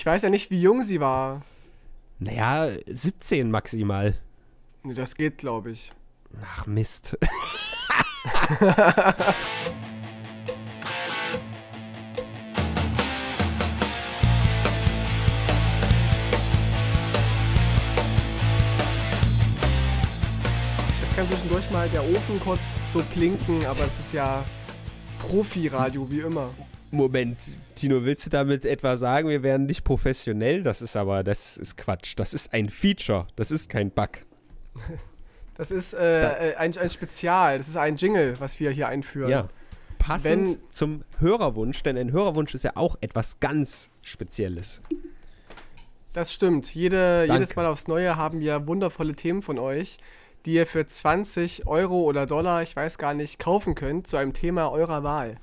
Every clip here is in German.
Ich weiß ja nicht, wie jung sie war. Naja, 17 maximal. Nee, das geht, glaube ich. Ach, Mist. es kann zwischendurch mal der Ofen kurz so klinken, aber es ist ja Profi-Radio wie immer. Moment, Tino, willst du damit etwa sagen, wir werden nicht professionell? Das ist aber, das ist Quatsch. Das ist ein Feature, das ist kein Bug. Das ist äh, äh, ein, ein Spezial, das ist ein Jingle, was wir hier einführen. Ja. Passend Wenn, zum Hörerwunsch, denn ein Hörerwunsch ist ja auch etwas ganz Spezielles. Das stimmt. Jede, jedes Mal aufs Neue haben wir wundervolle Themen von euch, die ihr für 20 Euro oder Dollar, ich weiß gar nicht, kaufen könnt zu einem Thema eurer Wahl.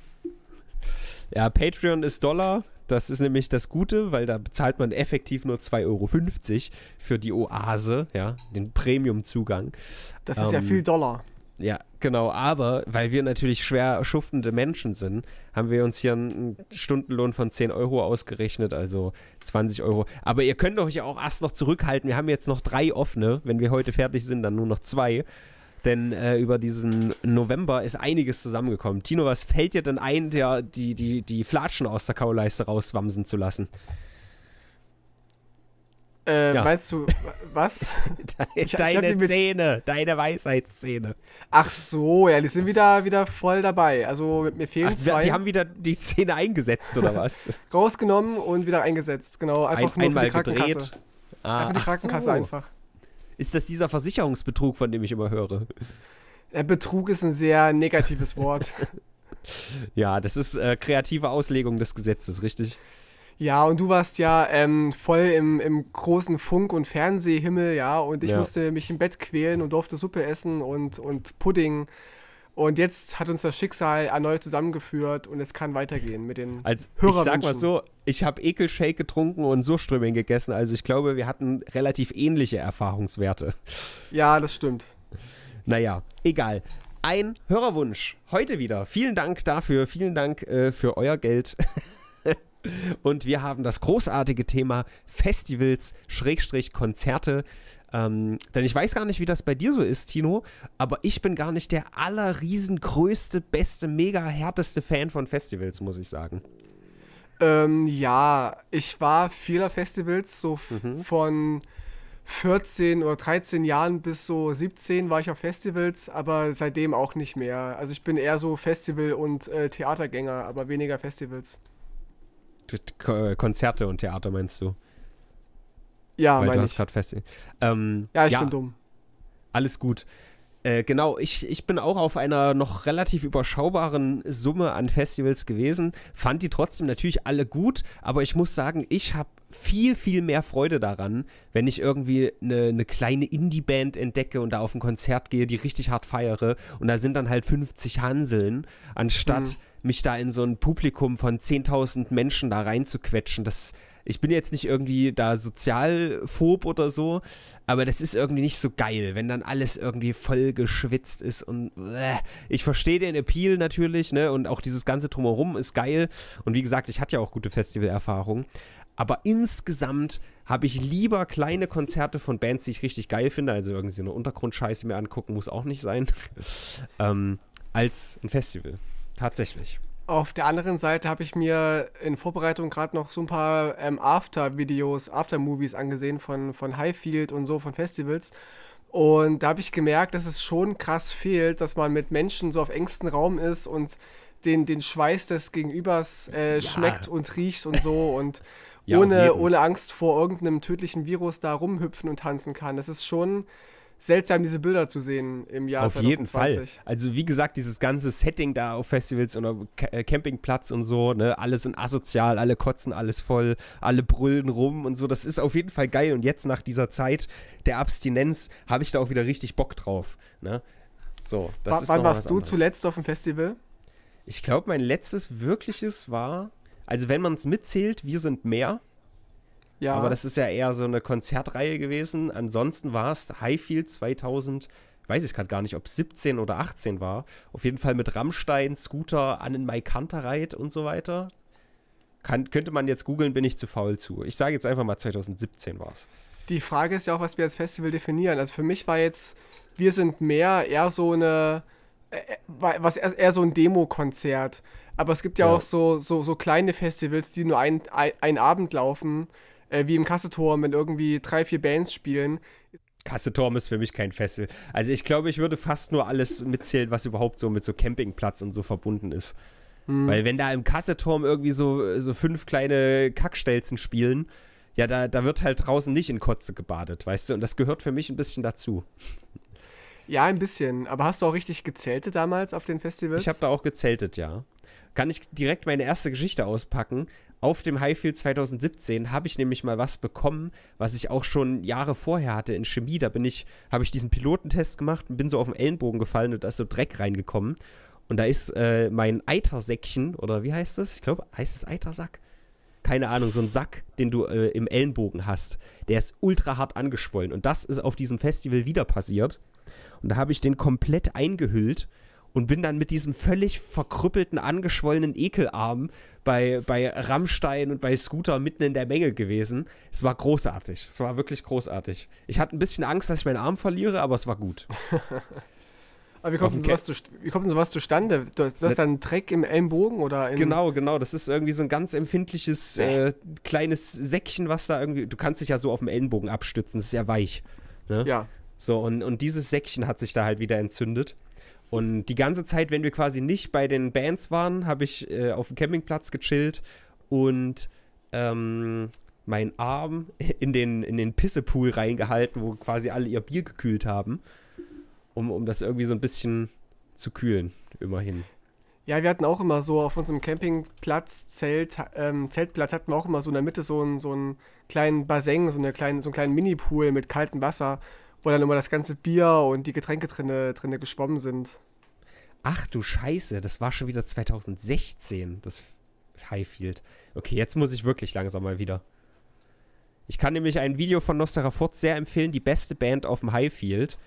Ja, Patreon ist Dollar. Das ist nämlich das Gute, weil da bezahlt man effektiv nur 2,50 Euro für die Oase, ja, den Premium-Zugang. Das ist ähm, ja viel Dollar. Ja, genau. Aber weil wir natürlich schwer schuftende Menschen sind, haben wir uns hier einen Stundenlohn von 10 Euro ausgerechnet, also 20 Euro. Aber ihr könnt euch ja auch erst noch zurückhalten. Wir haben jetzt noch drei offene. Wenn wir heute fertig sind, dann nur noch zwei denn äh, über diesen November ist einiges zusammengekommen. Tino, was fällt dir denn ein, der, die, die, die Flatschen aus der Kauleiste rauswamsen zu lassen? Äh, ja. Meinst du, was? Deine, deine Zähne, deine Weisheitszähne. Ach so, ja, die sind wieder, wieder voll dabei. Also mir fehlen Ach, zwei. Die haben wieder die Zähne eingesetzt, oder was? Rausgenommen und wieder eingesetzt, genau. Einfach Ein, nur einmal gedreht. Ah, einfach die Krankenkasse so. einfach ist das dieser Versicherungsbetrug, von dem ich immer höre. Äh, Betrug ist ein sehr negatives Wort. ja, das ist äh, kreative Auslegung des Gesetzes, richtig? Ja, und du warst ja ähm, voll im, im großen Funk- und Fernsehhimmel, ja, und ich ja. musste mich im Bett quälen und durfte Suppe essen und, und Pudding. Und jetzt hat uns das Schicksal erneut zusammengeführt und es kann weitergehen mit den also, Ich sag mal so, ich habe Ekelshake getrunken und Surströmming gegessen. Also ich glaube, wir hatten relativ ähnliche Erfahrungswerte. Ja, das stimmt. Naja, egal. Ein Hörerwunsch. Heute wieder. Vielen Dank dafür. Vielen Dank äh, für euer Geld. Und wir haben das großartige Thema Festivals, Schrägstrich, Konzerte. Ähm, denn ich weiß gar nicht, wie das bei dir so ist, Tino, aber ich bin gar nicht der allerriesengrößte, beste, mega härteste Fan von Festivals, muss ich sagen. Ähm, ja, ich war vieler Festivals, so mhm. von 14 oder 13 Jahren bis so 17 war ich auf Festivals, aber seitdem auch nicht mehr. Also ich bin eher so Festival- und äh, Theatergänger, aber weniger Festivals. Konzerte und Theater meinst du? Ja, Weil mein du hast fest. Ähm, ja, ich ja, bin dumm. Alles gut. Äh, genau, ich, ich bin auch auf einer noch relativ überschaubaren Summe an Festivals gewesen, fand die trotzdem natürlich alle gut, aber ich muss sagen, ich habe viel, viel mehr Freude daran, wenn ich irgendwie eine ne kleine Indie-Band entdecke und da auf ein Konzert gehe, die richtig hart feiere und da sind dann halt 50 Hanseln, anstatt... Mhm mich da in so ein Publikum von 10.000 Menschen da reinzuquetschen, das, ich bin jetzt nicht irgendwie da sozialphob oder so, aber das ist irgendwie nicht so geil, wenn dann alles irgendwie voll geschwitzt ist und äh, ich verstehe den Appeal natürlich, ne, und auch dieses ganze Drumherum ist geil und wie gesagt, ich hatte ja auch gute Festivalerfahrungen, aber insgesamt habe ich lieber kleine Konzerte von Bands, die ich richtig geil finde, also irgendwie so eine Untergrundscheiße mir angucken, muss auch nicht sein, ähm, als ein Festival. Tatsächlich. Auf der anderen Seite habe ich mir in Vorbereitung gerade noch so ein paar ähm, After-Videos, After-Movies angesehen von, von Highfield und so, von Festivals. Und da habe ich gemerkt, dass es schon krass fehlt, dass man mit Menschen so auf engstem Raum ist und den, den Schweiß des Gegenübers äh, ja. schmeckt und riecht und so und ja, ohne, ohne Angst vor irgendeinem tödlichen Virus da rumhüpfen und tanzen kann. Das ist schon seltsam, diese Bilder zu sehen im Jahr auf 2020. Auf jeden Fall. Also wie gesagt, dieses ganze Setting da auf Festivals und auf äh, Campingplatz und so, ne, alle sind asozial, alle kotzen alles voll, alle brüllen rum und so, das ist auf jeden Fall geil und jetzt nach dieser Zeit der Abstinenz habe ich da auch wieder richtig Bock drauf, ne? So, das w ist Wann warst du anderes. zuletzt auf dem Festival? Ich glaube, mein letztes wirkliches war, also wenn man es mitzählt, wir sind mehr. Ja. Aber das ist ja eher so eine Konzertreihe gewesen. Ansonsten war es Highfield 2000 weiß ich gerade gar nicht, ob es 17 oder 18 war. Auf jeden Fall mit Rammstein, Scooter, an Annen Maikantereit und so weiter. Kann, könnte man jetzt googeln, bin ich zu faul zu. Ich sage jetzt einfach mal 2017 war es. Die Frage ist ja auch, was wir als Festival definieren. Also für mich war jetzt, wir sind mehr eher so eine, äh, äh, was eher so ein Demo-Konzert. Aber es gibt ja, ja, auch so, so, so kleine Festivals, die nur einen Abend laufen äh, wie im Kasseturm, wenn irgendwie drei, vier Bands spielen. Kasseturm ist für mich kein Fessel. Also ich glaube, ich würde fast nur alles mitzählen, was überhaupt so mit so Campingplatz und so verbunden ist. Hm. Weil wenn da im Kasseturm irgendwie so, so fünf kleine Kackstelzen spielen, ja, da, da wird halt draußen nicht in Kotze gebadet, weißt du? Und das gehört für mich ein bisschen dazu. Ja, ein bisschen. Aber hast du auch richtig gezeltet damals auf den Festivals? Ich habe da auch gezeltet, ja. Kann ich direkt meine erste Geschichte auspacken? Auf dem Highfield 2017 habe ich nämlich mal was bekommen, was ich auch schon Jahre vorher hatte in Chemie. Da bin ich, habe ich diesen Pilotentest gemacht und bin so auf den Ellenbogen gefallen und da ist so Dreck reingekommen. Und da ist äh, mein Eitersäckchen, oder wie heißt das? Ich glaube, heißt es Eitersack? keine Ahnung, so ein Sack, den du äh, im Ellenbogen hast, der ist ultra hart angeschwollen. Und das ist auf diesem Festival wieder passiert. Und da habe ich den komplett eingehüllt und bin dann mit diesem völlig verkrüppelten, angeschwollenen Ekelarm bei, bei Rammstein und bei Scooter mitten in der Menge gewesen. Es war großartig. Es war wirklich großartig. Ich hatte ein bisschen Angst, dass ich meinen Arm verliere, aber es war gut. aber wie kommt, denn sowas, zu, wie kommt denn sowas zustande? Du hast, du hast dann ne- einen Dreck im Ellenbogen oder in Genau, genau. Das ist irgendwie so ein ganz empfindliches äh, kleines Säckchen, was da irgendwie. Du kannst dich ja so auf dem Ellenbogen abstützen, das ist ja weich. Ne? Ja. So, und, und dieses Säckchen hat sich da halt wieder entzündet. Und die ganze Zeit, wenn wir quasi nicht bei den Bands waren, habe ich äh, auf dem Campingplatz gechillt und ähm, meinen Arm in den, in den Pissepool reingehalten, wo quasi alle ihr Bier gekühlt haben, um, um das irgendwie so ein bisschen zu kühlen, immerhin. Ja, wir hatten auch immer so auf unserem Campingplatz, Zelt, ähm, Zeltplatz hatten wir auch immer so in der Mitte so einen, so einen kleinen Basen, so, eine kleine, so einen kleinen Mini-Pool mit kaltem Wasser wo dann immer das ganze Bier und die Getränke drinne, drinne geschwommen sind. Ach du Scheiße, das war schon wieder 2016, das Highfield. Okay, jetzt muss ich wirklich langsam mal wieder. Ich kann nämlich ein Video von Nostra Furt sehr empfehlen, die beste Band auf dem Highfield.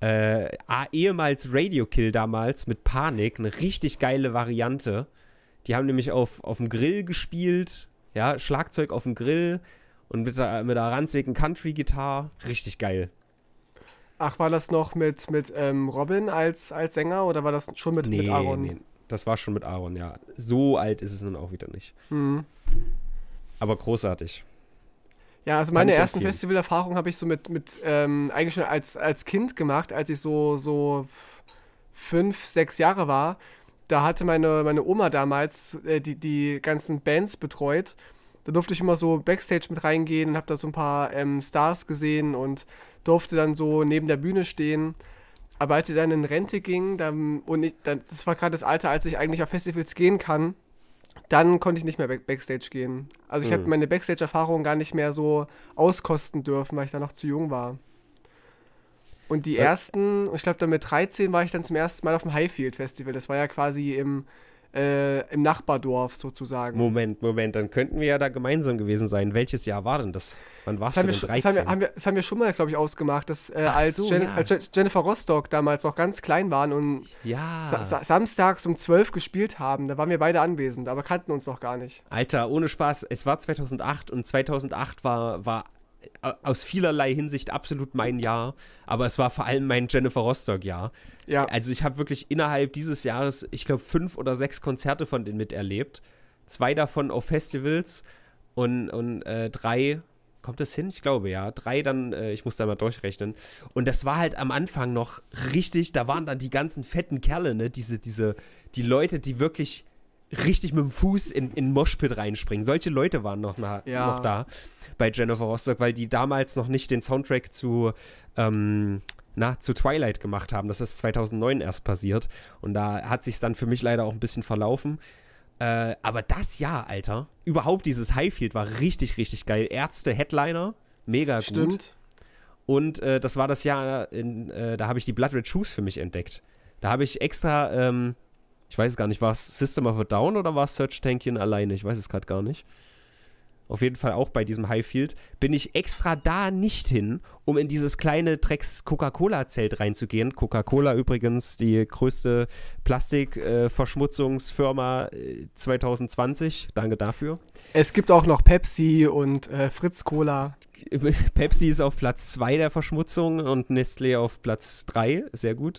Äh, ehemals Radio Kill damals mit Panik, eine richtig geile Variante. Die haben nämlich auf, auf dem Grill gespielt, ja, Schlagzeug auf dem Grill und mit der, mit der ranzigen Country-Gitarre. Richtig geil. Ach, war das noch mit, mit ähm, Robin als, als Sänger oder war das schon mit, nee, mit Aaron? Nee, das war schon mit Aaron, ja. So alt ist es nun auch wieder nicht. Mhm. Aber großartig. Ja, also meine ersten Festivalerfahrungen habe ich so mit, mit ähm, eigentlich schon als, als Kind gemacht, als ich so, so fünf, sechs Jahre war. Da hatte meine, meine Oma damals äh, die, die ganzen Bands betreut. Da durfte ich immer so Backstage mit reingehen und habe da so ein paar ähm, Stars gesehen und durfte dann so neben der Bühne stehen. Aber als sie dann in Rente ging, dann, und ich, dann, das war gerade das Alter, als ich eigentlich auf Festivals gehen kann, dann konnte ich nicht mehr back Backstage gehen. Also ich mhm. habe meine Backstage-Erfahrung gar nicht mehr so auskosten dürfen, weil ich da noch zu jung war. Und die äh. ersten, ich glaube dann mit 13 war ich dann zum ersten Mal auf dem Highfield Festival. Das war ja quasi im äh, im Nachbardorf sozusagen. Moment, Moment, dann könnten wir ja da gemeinsam gewesen sein. Welches Jahr war denn das? Wann warst das du denn schon, 13? Das haben, wir, das haben wir schon mal, glaube ich, ausgemacht, dass äh, als, so, Jen ja. als, Jennifer Rostock damals noch ganz klein waren und ja. sa sa samstags um 12 gespielt haben, da waren wir beide anwesend, aber kannten uns noch gar nicht. Alter, ohne Spaß, es war 2008 und 2008 war, war aus vielerlei Hinsicht absolut mein Jahr, aber es war vor allem mein Jennifer Rostock-Jahr. Ja. Also ich habe wirklich innerhalb dieses Jahres, ich glaube, fünf oder sechs Konzerte von denen miterlebt. Zwei davon auf Festivals und, und äh, drei, kommt das hin? Ich glaube ja. Drei dann, äh, ich muss da mal durchrechnen. Und das war halt am Anfang noch richtig, da waren dann die ganzen fetten Kerle, ne? Diese, diese, die Leute, die wirklich richtig mit dem Fuß in, in Moshpit reinspringen. Solche Leute waren noch, na, ja. noch da bei Jennifer Rostock, weil die damals noch nicht den Soundtrack zu, ähm, na, zu Twilight gemacht haben. Das ist 2009 erst passiert. Und da hat sich dann für mich leider auch ein bisschen verlaufen. Äh, aber das Jahr, Alter, überhaupt dieses Highfield war richtig, richtig geil. Ärzte, Headliner, mega Stimmt. gut. Und äh, das war das Jahr, äh, in, äh, da habe ich die Blood Red Shoes für mich entdeckt. Da habe ich extra ähm, ich weiß gar nicht, war es System of a Down oder war es Search Tankian alleine? Ich weiß es gerade gar nicht. Auf jeden Fall auch bei diesem Highfield bin ich extra da nicht hin, um in dieses kleine Drecks Coca-Cola-Zelt reinzugehen. Coca-Cola übrigens die größte Plastikverschmutzungsfirma äh, 2020. Danke dafür. Es gibt auch noch Pepsi und äh, Fritz Cola. Pepsi ist auf Platz 2 der Verschmutzung und Nestlé auf Platz 3. Sehr gut.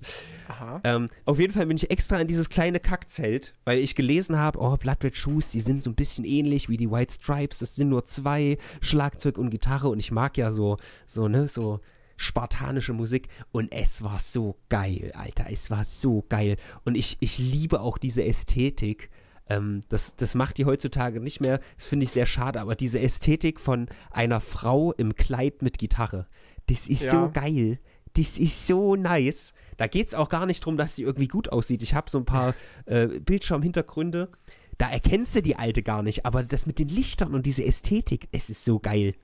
Ähm, auf jeden Fall bin ich extra in dieses kleine Kackzelt, weil ich gelesen habe, oh, Blood Red Shoes, die sind so ein bisschen ähnlich wie die White Stripes. Das sind nur zwei, Schlagzeug und Gitarre. Und ich mag ja so, so ne, so spartanische Musik und es war so geil, Alter, es war so geil und ich, ich liebe auch diese Ästhetik, ähm, das, das macht die heutzutage nicht mehr, das finde ich sehr schade, aber diese Ästhetik von einer Frau im Kleid mit Gitarre, das ist ja. so geil, das ist so nice. Da geht es auch gar nicht darum, dass sie irgendwie gut aussieht. Ich habe so ein paar äh, Bildschirmhintergründe. Da erkennst du die alte gar nicht, aber das mit den Lichtern und diese Ästhetik, es ist so geil.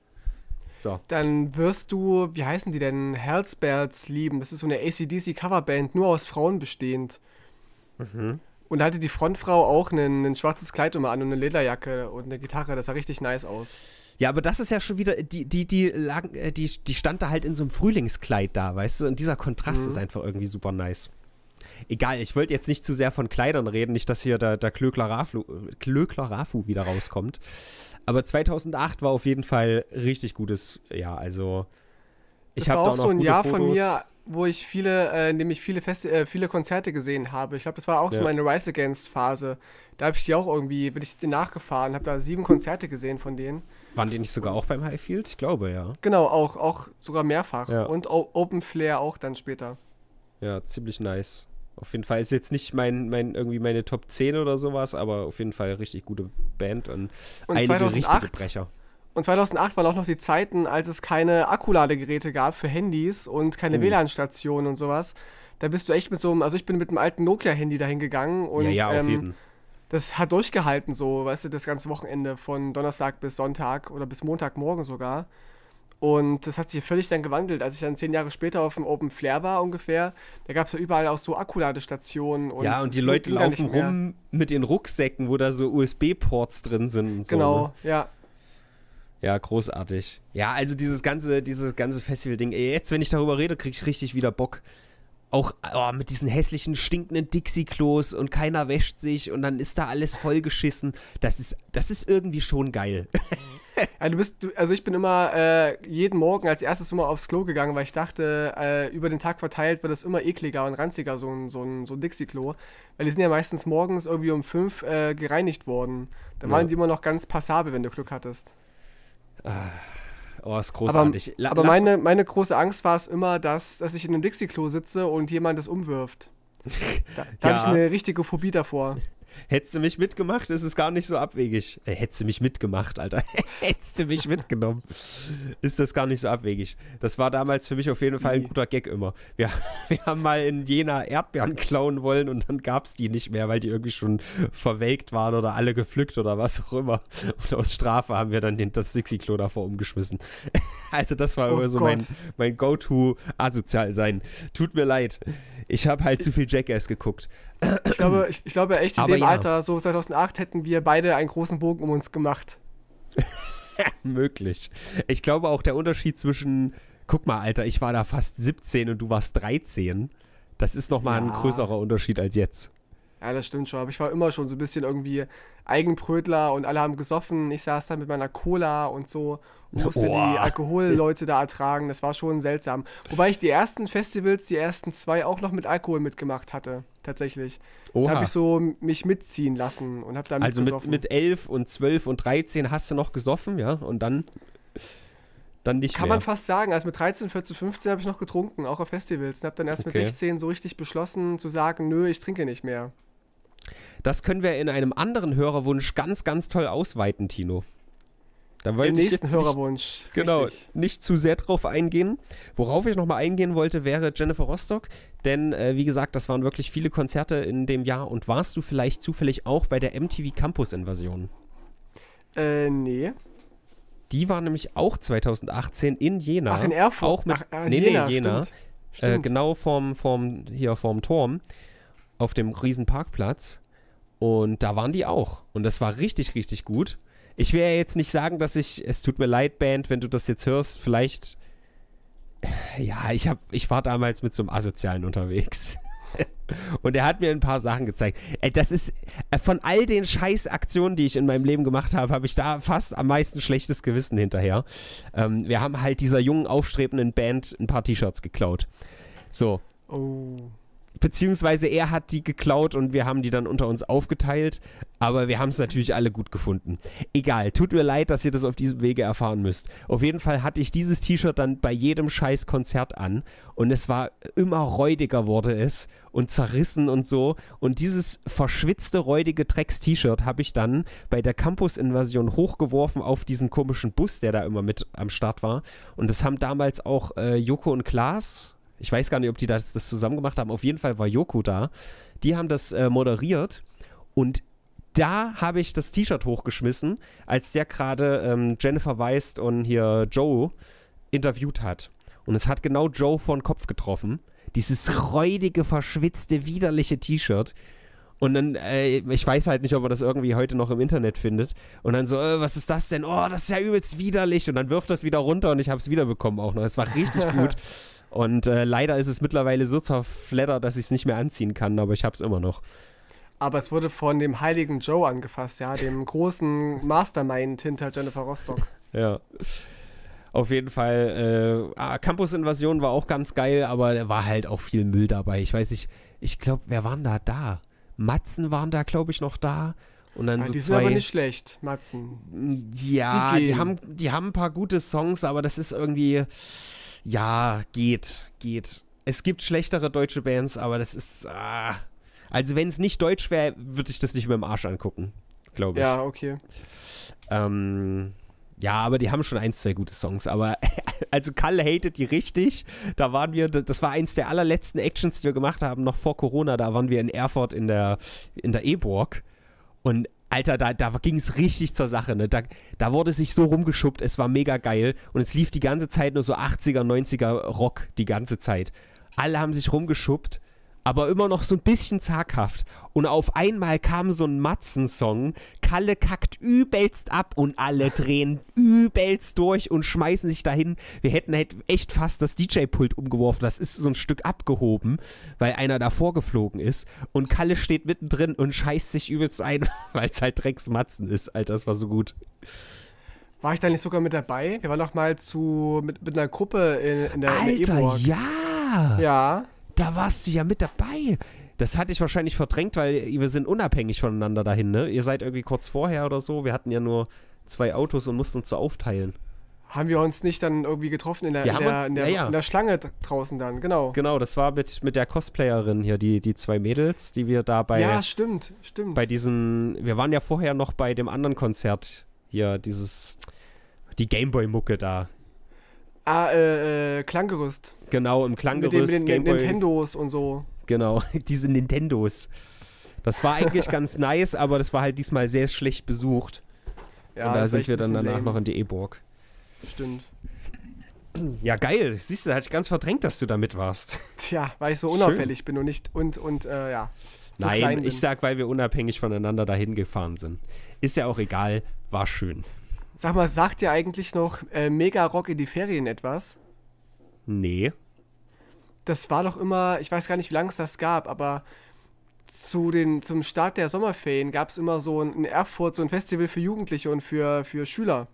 So. Dann wirst du, wie heißen die denn? Hellspells lieben. Das ist so eine ACDC-Coverband, nur aus Frauen bestehend. Mhm. Und hatte die Frontfrau auch ein schwarzes Kleid immer an und eine Lederjacke und eine Gitarre. Das sah richtig nice aus. Ja, aber das ist ja schon wieder, die, die, die, lag, äh, die, die stand da halt in so einem Frühlingskleid da, weißt du? Und dieser Kontrast mhm. ist einfach irgendwie super nice. Egal, ich wollte jetzt nicht zu sehr von Kleidern reden, nicht, dass hier der, der Klöckler, Raflu, Klöckler Rafu wieder rauskommt. Aber 2008 war auf jeden Fall richtig gutes Jahr. Also, ich habe da auch so ein Jahr Fotos. von mir, wo ich viele, äh, nämlich viele, Fest äh, viele Konzerte gesehen habe. Ich glaube, das war auch ja. so meine Rise Against Phase. Da habe ich die auch irgendwie, bin ich nachgefahren, habe da sieben Konzerte gesehen von denen. Waren die nicht sogar auch beim Highfield? Ich glaube, ja. Genau, auch, auch sogar mehrfach. Ja. Und o Open Flair auch dann später. Ja, ziemlich nice. Auf jeden Fall ist jetzt nicht mein, mein, irgendwie meine Top 10 oder sowas, aber auf jeden Fall richtig gute Band und, und einige 2008, richtige Brecher. Und 2008 waren auch noch die Zeiten, als es keine Akkuladegeräte gab für Handys und keine oh. WLAN-Stationen und sowas. Da bist du echt mit so einem, also ich bin mit einem alten Nokia-Handy dahin gegangen und ja, ja, auf ähm, jeden. das hat durchgehalten so, weißt du, das ganze Wochenende von Donnerstag bis Sonntag oder bis Montagmorgen sogar. Und das hat sich völlig dann gewandelt, als ich dann zehn Jahre später auf dem Open Flair war ungefähr. Da gab es ja überall auch so Akkuladestationen. Und ja, und die Leute laufen rum mit den Rucksäcken, wo da so USB-Ports drin sind. genau, so, ne? ja. Ja, großartig. Ja, also dieses ganze, dieses ganze Festival-Ding. Jetzt, wenn ich darüber rede, kriege ich richtig wieder Bock. Auch oh, mit diesen hässlichen, stinkenden Dixie-Klos und keiner wäscht sich und dann ist da alles vollgeschissen. Das ist, das ist irgendwie schon geil. ja, du bist, du, also ich bin immer äh, jeden Morgen als erstes immer aufs Klo gegangen, weil ich dachte, äh, über den Tag verteilt wird es immer ekliger und ranziger, so ein, so ein, so ein Dixie-Klo. Weil die sind ja meistens morgens irgendwie um fünf äh, gereinigt worden. Da ja. waren die immer noch ganz passabel, wenn du Glück hattest. Ah, oh, ist großartig. Aber, aber meine, meine große Angst war es immer, dass, dass ich in einem Dixie-Klo sitze und jemand das umwirft. Da, da ja. hatte ich eine richtige Phobie davor. Hättest du mich mitgemacht, ist es gar nicht so abwegig. Äh, hättest du mich mitgemacht, Alter. hättest du mich mitgenommen, ist das gar nicht so abwegig. Das war damals für mich auf jeden Fall ein mhm. guter Gag immer. Wir, wir haben mal in Jena Erdbeeren klauen wollen und dann gab es die nicht mehr, weil die irgendwie schon verwelkt waren oder alle gepflückt oder was auch immer. Und aus Strafe haben wir dann den, das Dixie-Klo davor umgeschmissen. also das war oh immer so Gott. mein, mein Go-To asozial sein. Tut mir leid. Ich habe halt zu viel Jackass geguckt. Ich glaube, ich, ich glaube echt, in Aber dem ja. Alter, so 2008, hätten wir beide einen großen Bogen um uns gemacht. Möglich. Ich glaube auch der Unterschied zwischen, guck mal, Alter, ich war da fast 17 und du warst 13, das ist nochmal ja. ein größerer Unterschied als jetzt. Ja, das stimmt schon. Aber ich war immer schon so ein bisschen irgendwie Eigenbrötler und alle haben gesoffen. Ich saß da mit meiner Cola und so und musste Boah. die Alkoholleute da ertragen. Das war schon seltsam. Wobei ich die ersten Festivals, die ersten zwei, auch noch mit Alkohol mitgemacht hatte, tatsächlich. Oha. Da habe ich so mich mitziehen lassen und habe dann also Also mit, mit 11 und 12 und 13 hast du noch gesoffen, ja? Und dann dann nicht Kann mehr. man fast sagen. Also mit 13, 14, 15 habe ich noch getrunken, auch auf Festivals. Und habe dann erst okay. mit 16 so richtig beschlossen zu sagen, nö, ich trinke nicht mehr. Das können wir in einem anderen Hörerwunsch ganz, ganz toll ausweiten, Tino. Dann wollte Im nächsten Hörerwunsch. Nicht, genau, nicht zu sehr drauf eingehen. Worauf ich nochmal eingehen wollte, wäre Jennifer Rostock. Denn, äh, wie gesagt, das waren wirklich viele Konzerte in dem Jahr. Und warst du vielleicht zufällig auch bei der MTV Campus Invasion? Äh, nee. Die war nämlich auch 2018 in Jena. Ach, in Erfurt? Auch mit, Ach, äh, nee, Jena, nee, Jena. Stimmt, äh, genau vorm, vorm, hier vorm Turm auf dem Riesenparkplatz. Parkplatz. Und da waren die auch. Und das war richtig, richtig gut. Ich will ja jetzt nicht sagen, dass ich. Es tut mir leid, Band, wenn du das jetzt hörst. Vielleicht. Äh, ja, ich, hab, ich war damals mit so einem Asozialen unterwegs. Und er hat mir ein paar Sachen gezeigt. Das ist äh, von all den Scheißaktionen, die ich in meinem Leben gemacht habe, habe ich da fast am meisten schlechtes Gewissen hinterher. Ähm, wir haben halt dieser jungen aufstrebenden Band ein paar T-Shirts geklaut. So. Oh beziehungsweise er hat die geklaut und wir haben die dann unter uns aufgeteilt. Aber wir haben es natürlich alle gut gefunden. Egal, tut mir leid, dass ihr das auf diesem Wege erfahren müsst. Auf jeden Fall hatte ich dieses T-Shirt dann bei jedem scheiß Konzert an und es war immer räudiger wurde es und zerrissen und so. Und dieses verschwitzte, räudige Drecks-T-Shirt habe ich dann bei der Campus-Invasion hochgeworfen auf diesen komischen Bus, der da immer mit am Start war. Und das haben damals auch äh, Joko und Klaas, ich weiß gar nicht, ob die das, das zusammen gemacht haben. Auf jeden Fall war Joko da. Die haben das äh, moderiert und da habe ich das T-Shirt hochgeschmissen, als der gerade ähm, Jennifer Weist und hier Joe interviewt hat. Und es hat genau Joe vor den Kopf getroffen. Dieses räudige, verschwitzte, widerliche T-Shirt. Und dann, äh, ich weiß halt nicht, ob man das irgendwie heute noch im Internet findet. Und dann so, äh, was ist das denn? Oh, das ist ja übelst widerlich. Und dann wirft das wieder runter und ich habe es wiederbekommen auch noch. Es war richtig gut. Und äh, leider ist es mittlerweile so zerfleddert, dass ich es nicht mehr anziehen kann, aber ich habe es immer noch. Aber es wurde von dem heiligen Joe angefasst, ja, dem großen Mastermind hinter Jennifer Rostock. ja. Auf jeden Fall, äh, ah, Campus Invasion war auch ganz geil, aber da war halt auch viel Müll dabei. Ich weiß nicht, ich glaube, wer waren da da? Matzen waren da, glaube ich, noch da. Und dann ja, ah, so die zwei, sind aber nicht schlecht, Matzen. Ja, die, die, haben, die haben ein paar gute Songs, aber das ist irgendwie ja, geht, geht. Es gibt schlechtere deutsche Bands, aber das ist. Ah. Also, wenn es nicht deutsch wäre, würde ich das nicht mit dem Arsch angucken, glaube ich. Ja, okay. Ähm, ja, aber die haben schon ein, zwei gute Songs. Aber also Kalle hatet die richtig. Da waren wir, das war eins der allerletzten Actions, die wir gemacht haben, noch vor Corona. Da waren wir in Erfurt in der, in der E-Borg. Und Alter, da, da ging es richtig zur Sache. Ne? Da, da wurde sich so rumgeschubbt, es war mega geil. Und es lief die ganze Zeit nur so 80er, 90er Rock, die ganze Zeit. Alle haben sich rumgeschubbt aber immer noch so ein bisschen zaghaft. Und auf einmal kam so ein Matzensong, Kalle kackt übelst ab und alle drehen übelst durch und schmeißen sich dahin. Wir hätten halt echt fast das DJ-Pult umgeworfen. Das ist so ein Stück abgehoben, weil einer davor geflogen ist. Und Kalle steht mittendrin und scheißt sich übelst ein, weil es halt Drecksmatzen ist. Alter, das war so gut. War ich da nicht sogar mit dabei? Wir waren doch mal zu, mit, mit einer Gruppe in, in der Alter, in der ja! Ja da warst du ja mit dabei. Das hatte ich wahrscheinlich verdrängt, weil wir sind unabhängig voneinander dahin, ne? Ihr seid irgendwie kurz vorher oder so. Wir hatten ja nur zwei Autos und mussten uns so aufteilen. Haben wir uns nicht dann irgendwie getroffen in der, in der, uns, in der, ja, ja. in der Schlange draußen dann, genau. Genau, das war mit, mit der Cosplayerin hier, die, die zwei Mädels, die wir da bei. Ja, stimmt, stimmt. Bei diesem, wir waren ja vorher noch bei dem anderen Konzert hier, dieses, die Gameboy-Mucke da. Ah, äh, äh, Klanggerüst. Genau, im Klanggerüst. Mit den, mit den Nintendos und so. Genau, diese Nintendos. Das war eigentlich ganz nice, aber das war halt diesmal sehr schlecht besucht. Ja, und da sind wir dann danach lame. noch in die E-Burg. Stimmt. Ja, geil. Siehst du, da hatte ich ganz verdrängt, dass du da mit warst. Tja, weil ich so unauffällig Schön. bin und nicht und und äh, ja. So Nein, ich sag, weil wir unabhängig voneinander dahin gefahren sind. Ist ja auch egal, war schön. Sag mal, sagt dir eigentlich noch äh, Mega Rock in die Ferien etwas? Nee. Das war doch immer, ich weiß gar nicht, wie lange es das gab, aber zu den, zum Start der Sommerferien gab es immer so ein, in Erfurt so ein Festival für Jugendliche und für, für Schüler.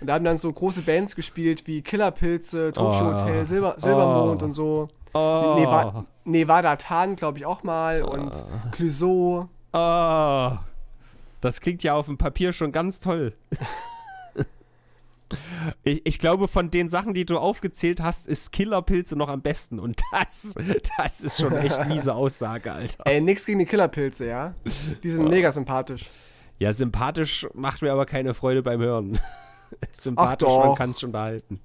Und da haben dann so große Bands gespielt wie Killerpilze, Tokyo oh. Hotel, Silber, Silbermond oh. und so. Oh. Neva Nevada Tan, glaube ich, auch mal. Und Clouseau. Oh. Das klingt ja auf dem Papier schon ganz toll. Ich, ich, glaube, von den Sachen, die du aufgezählt hast, ist Killerpilze noch am besten. Und das, das ist schon echt miese Aussage, Alter. Ey, nix gegen die Killerpilze, ja? Die sind oh. mega sympathisch. Ja, sympathisch macht mir aber keine Freude beim Hören. sympathisch, man kann es schon behalten.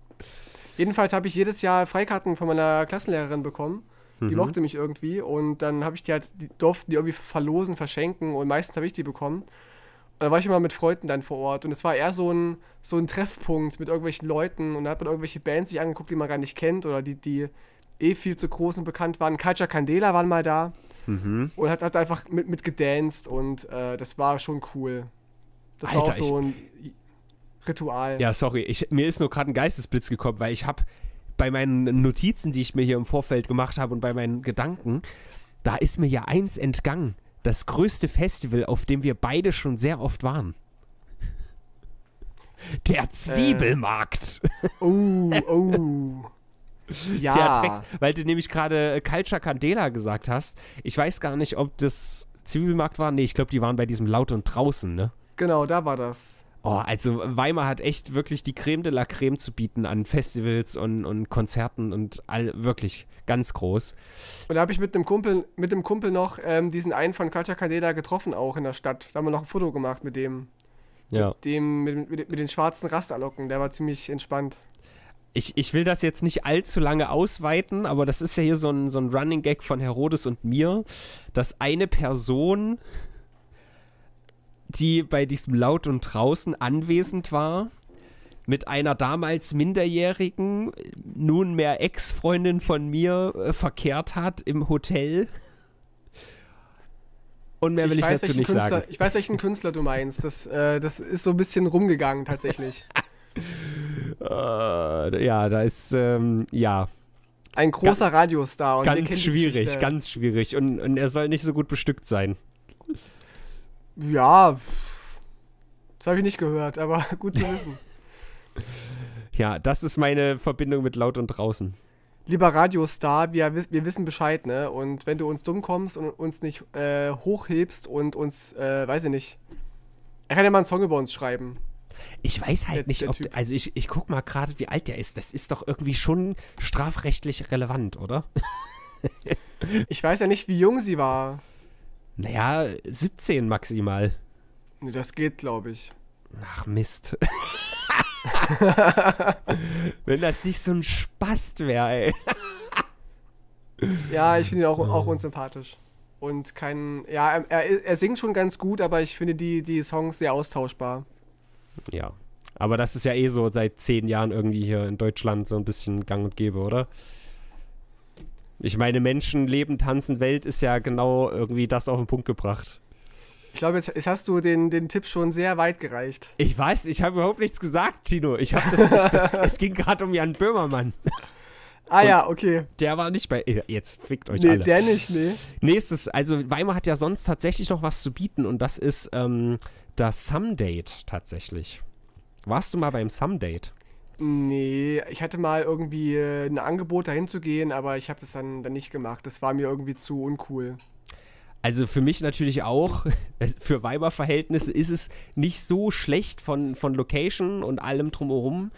Jedenfalls habe ich jedes Jahr Freikarten von meiner Klassenlehrerin bekommen. Die mhm. mochte mich irgendwie und dann habe ich die halt, die durften die irgendwie verlosen, verschenken und meistens habe ich die bekommen. Und dann war ich immer mit Freunden dann vor Ort. Und es war eher so ein, so ein Treffpunkt mit irgendwelchen Leuten. Und da hat man irgendwelche Bands sich angeguckt, die man gar nicht kennt oder die, die eh viel zu groß und bekannt waren. Kaja Candela waren mal da mhm. und hat, hat einfach mit, mit gedanced und äh, das war schon cool. Das Alter, war auch so ein Ritual. Ja, sorry, ich, mir ist nur gerade ein Geistesblitz gekommen, weil ich habe bei meinen Notizen, die ich mir hier im Vorfeld gemacht habe und bei meinen Gedanken, da ist mir ja eins entgangen. Das größte Festival, auf dem wir beide schon sehr oft waren. Der äh. Zwiebelmarkt. Äh. Oh, oh. ja. Tricks, weil du nämlich gerade äh, Culture Candela gesagt hast. Ich weiß gar nicht, ob das Zwiebelmarkt war. Nee, ich glaube, die waren bei diesem Laut und Draußen, ne? Genau, da war das. Oh, also Weimar hat echt wirklich die Creme de la Creme zu bieten an Festivals und, und Konzerten und all wirklich ganz groß. Und da habe ich mit dem Kumpel, mit dem Kumpel noch ähm, diesen einen von Katja Kadeda getroffen, auch in der Stadt. Da haben wir noch ein Foto gemacht mit dem. Ja. Mit dem, mit, mit, mit den schwarzen Rasterlocken, der war ziemlich entspannt. Ich, ich will das jetzt nicht allzu lange ausweiten, aber das ist ja hier so ein, so ein Running Gag von Herodes und mir, dass eine Person die bei diesem Laut und Draußen anwesend war, mit einer damals minderjährigen, nunmehr Ex-Freundin von mir äh, verkehrt hat im Hotel. Und mehr will ich, ich weiß, dazu nicht Künstler, sagen. Ich weiß, welchen Künstler du meinst. Das, äh, das ist so ein bisschen rumgegangen tatsächlich. äh, ja, da ist, ähm, ja. Ein großer Ga Radiostar. Und ganz schwierig, ganz schwierig. Und, und er soll nicht so gut bestückt sein. Ja, das habe ich nicht gehört, aber gut zu wissen. ja, das ist meine Verbindung mit laut und draußen. Lieber Radiostar, wir, wir wissen Bescheid, ne? Und wenn du uns dumm kommst und uns nicht äh, hochhebst und uns, äh, weiß ich nicht, er kann ja mal einen Song über uns schreiben. Ich weiß halt der, nicht, der ob. Typ. Also, ich, ich guck mal gerade, wie alt der ist. Das ist doch irgendwie schon strafrechtlich relevant, oder? ich weiß ja nicht, wie jung sie war. Naja, 17 maximal. das geht, glaube ich. Ach Mist. Wenn das nicht so ein Spast wäre, ey. ja, ich finde ihn auch, auch oh. unsympathisch. Und kein. Ja, er, er singt schon ganz gut, aber ich finde die, die Songs sehr austauschbar. Ja. Aber das ist ja eh so seit zehn Jahren irgendwie hier in Deutschland so ein bisschen gang und gäbe, oder? Ich meine, Menschen, Leben, Tanzen, Welt ist ja genau irgendwie das auf den Punkt gebracht. Ich glaube, jetzt, jetzt, hast du den, den Tipp schon sehr weit gereicht. Ich weiß, ich habe überhaupt nichts gesagt, Tino. Ich habe das nicht. Das, es ging gerade um Jan Böhmermann. Ah Und ja, okay. Der war nicht bei. Äh, jetzt fickt euch nee, alle. Nee, der nicht, nee. Nächstes, also Weimar hat ja sonst tatsächlich noch was zu bieten und das ist ähm, das Sumdate tatsächlich. Warst du mal beim Sumdate? Nee, ich hatte mal irgendwie äh, ein Angebot, dahin zu gehen, aber ich habe das dann, dann nicht gemacht. Das war mir irgendwie zu uncool. Also für mich natürlich auch, für Weiberverhältnisse ist es nicht so schlecht von, von Location und allem drumherum,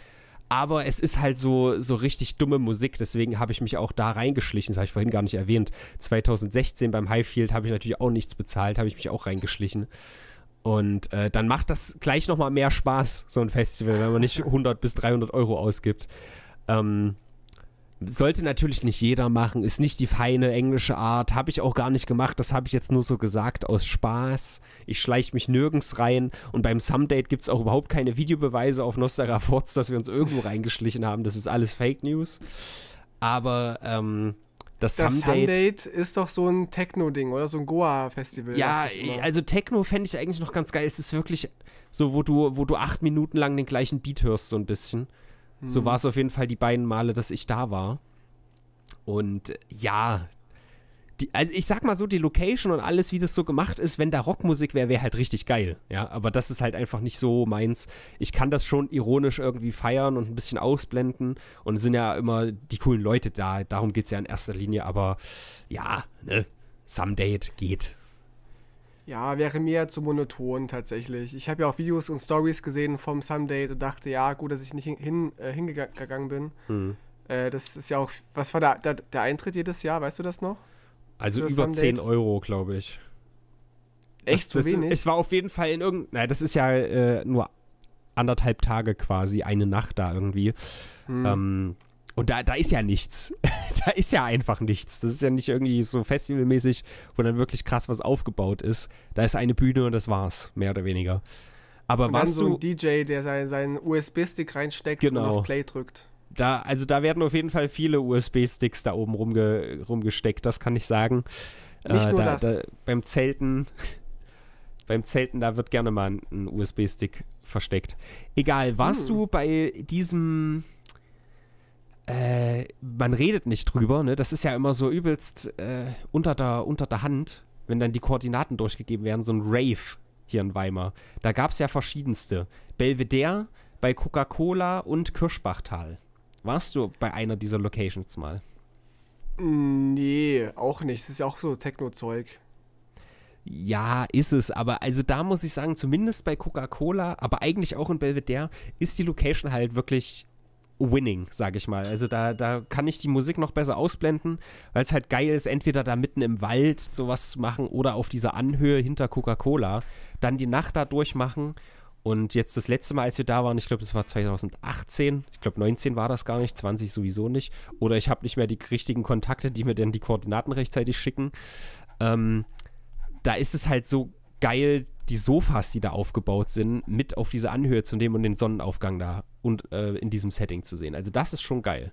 aber es ist halt so, so richtig dumme Musik, deswegen habe ich mich auch da reingeschlichen, das habe ich vorhin gar nicht erwähnt. 2016 beim Highfield habe ich natürlich auch nichts bezahlt, habe ich mich auch reingeschlichen. Und äh, dann macht das gleich nochmal mehr Spaß, so ein Festival, wenn man nicht 100 bis 300 Euro ausgibt. Ähm, sollte natürlich nicht jeder machen, ist nicht die feine englische Art, habe ich auch gar nicht gemacht, das habe ich jetzt nur so gesagt aus Spaß. Ich schleiche mich nirgends rein und beim Sumdate gibt es auch überhaupt keine Videobeweise auf Nostra Forts, dass wir uns irgendwo reingeschlichen haben, das ist alles Fake News. Aber ähm, das, das Sundate, Sundate ist doch so ein Techno-Ding oder so ein Goa-Festival. Ja, also Techno fände ich eigentlich noch ganz geil. Es ist wirklich so, wo du, wo du acht Minuten lang den gleichen Beat hörst, so ein bisschen. Hm. So war es auf jeden Fall die beiden Male, dass ich da war. Und äh, ja, die, also ich sag mal so, die Location und alles, wie das so gemacht ist, wenn da Rockmusik wäre, wäre halt richtig geil. Ja, aber das ist halt einfach nicht so meins. Ich kann das schon ironisch irgendwie feiern und ein bisschen ausblenden und sind ja immer die coolen Leute da. Darum geht es ja in erster Linie, aber ja, ne, Someday geht. Ja, wäre mir zu monoton tatsächlich. Ich habe ja auch Videos und Stories gesehen vom Someday und dachte, ja, gut, dass ich nicht hin, äh, hingegangen bin. Hm. Äh, das ist ja auch, was war da, der, der Eintritt jedes Jahr, weißt du das noch? Also über Sunday? 10 Euro, glaube ich. Echt das, zu wenig? Es war auf jeden Fall in irgendeiner. Das ist ja äh, nur anderthalb Tage quasi, eine Nacht da irgendwie. Hm. Ähm, und da, da ist ja nichts. da ist ja einfach nichts. Das ist ja nicht irgendwie so festivalmäßig, wo dann wirklich krass was aufgebaut ist. Da ist eine Bühne und das war's, mehr oder weniger. Aber und warst so ein DJ, der seinen, seinen USB-Stick reinsteckt genau. und auf Play drückt da, also da werden auf jeden Fall viele USB-Sticks da oben rumge, rumgesteckt, das kann ich sagen. Nicht äh, nur da, das. Da, beim Zelten, beim Zelten, da wird gerne mal ein, ein USB-Stick versteckt. Egal, warst hm. du bei diesem äh, man redet nicht drüber, ne? Das ist ja immer so übelst äh, unter, der, unter der Hand, wenn dann die Koordinaten durchgegeben werden, so ein Rave hier in Weimar. Da gab es ja verschiedenste. Belvedere bei Coca-Cola und Kirschbachtal. Warst du bei einer dieser Locations mal? Nee, auch nicht. Es ist ja auch so Techno-Zeug. Ja, ist es, aber also da muss ich sagen, zumindest bei Coca-Cola, aber eigentlich auch in Belvedere, ist die Location halt wirklich winning, sag ich mal. Also da, da kann ich die Musik noch besser ausblenden, weil es halt geil ist, entweder da mitten im Wald sowas zu machen oder auf dieser Anhöhe hinter Coca-Cola, dann die Nacht da durchmachen und jetzt das letzte Mal, als wir da waren, ich glaube, das war 2018, ich glaube 19 war das gar nicht, 20 sowieso nicht. Oder ich habe nicht mehr die richtigen Kontakte, die mir dann die Koordinaten rechtzeitig schicken. Ähm, da ist es halt so geil, die Sofas, die da aufgebaut sind, mit auf diese Anhöhe zu nehmen und den Sonnenaufgang da und äh, in diesem Setting zu sehen. Also das ist schon geil.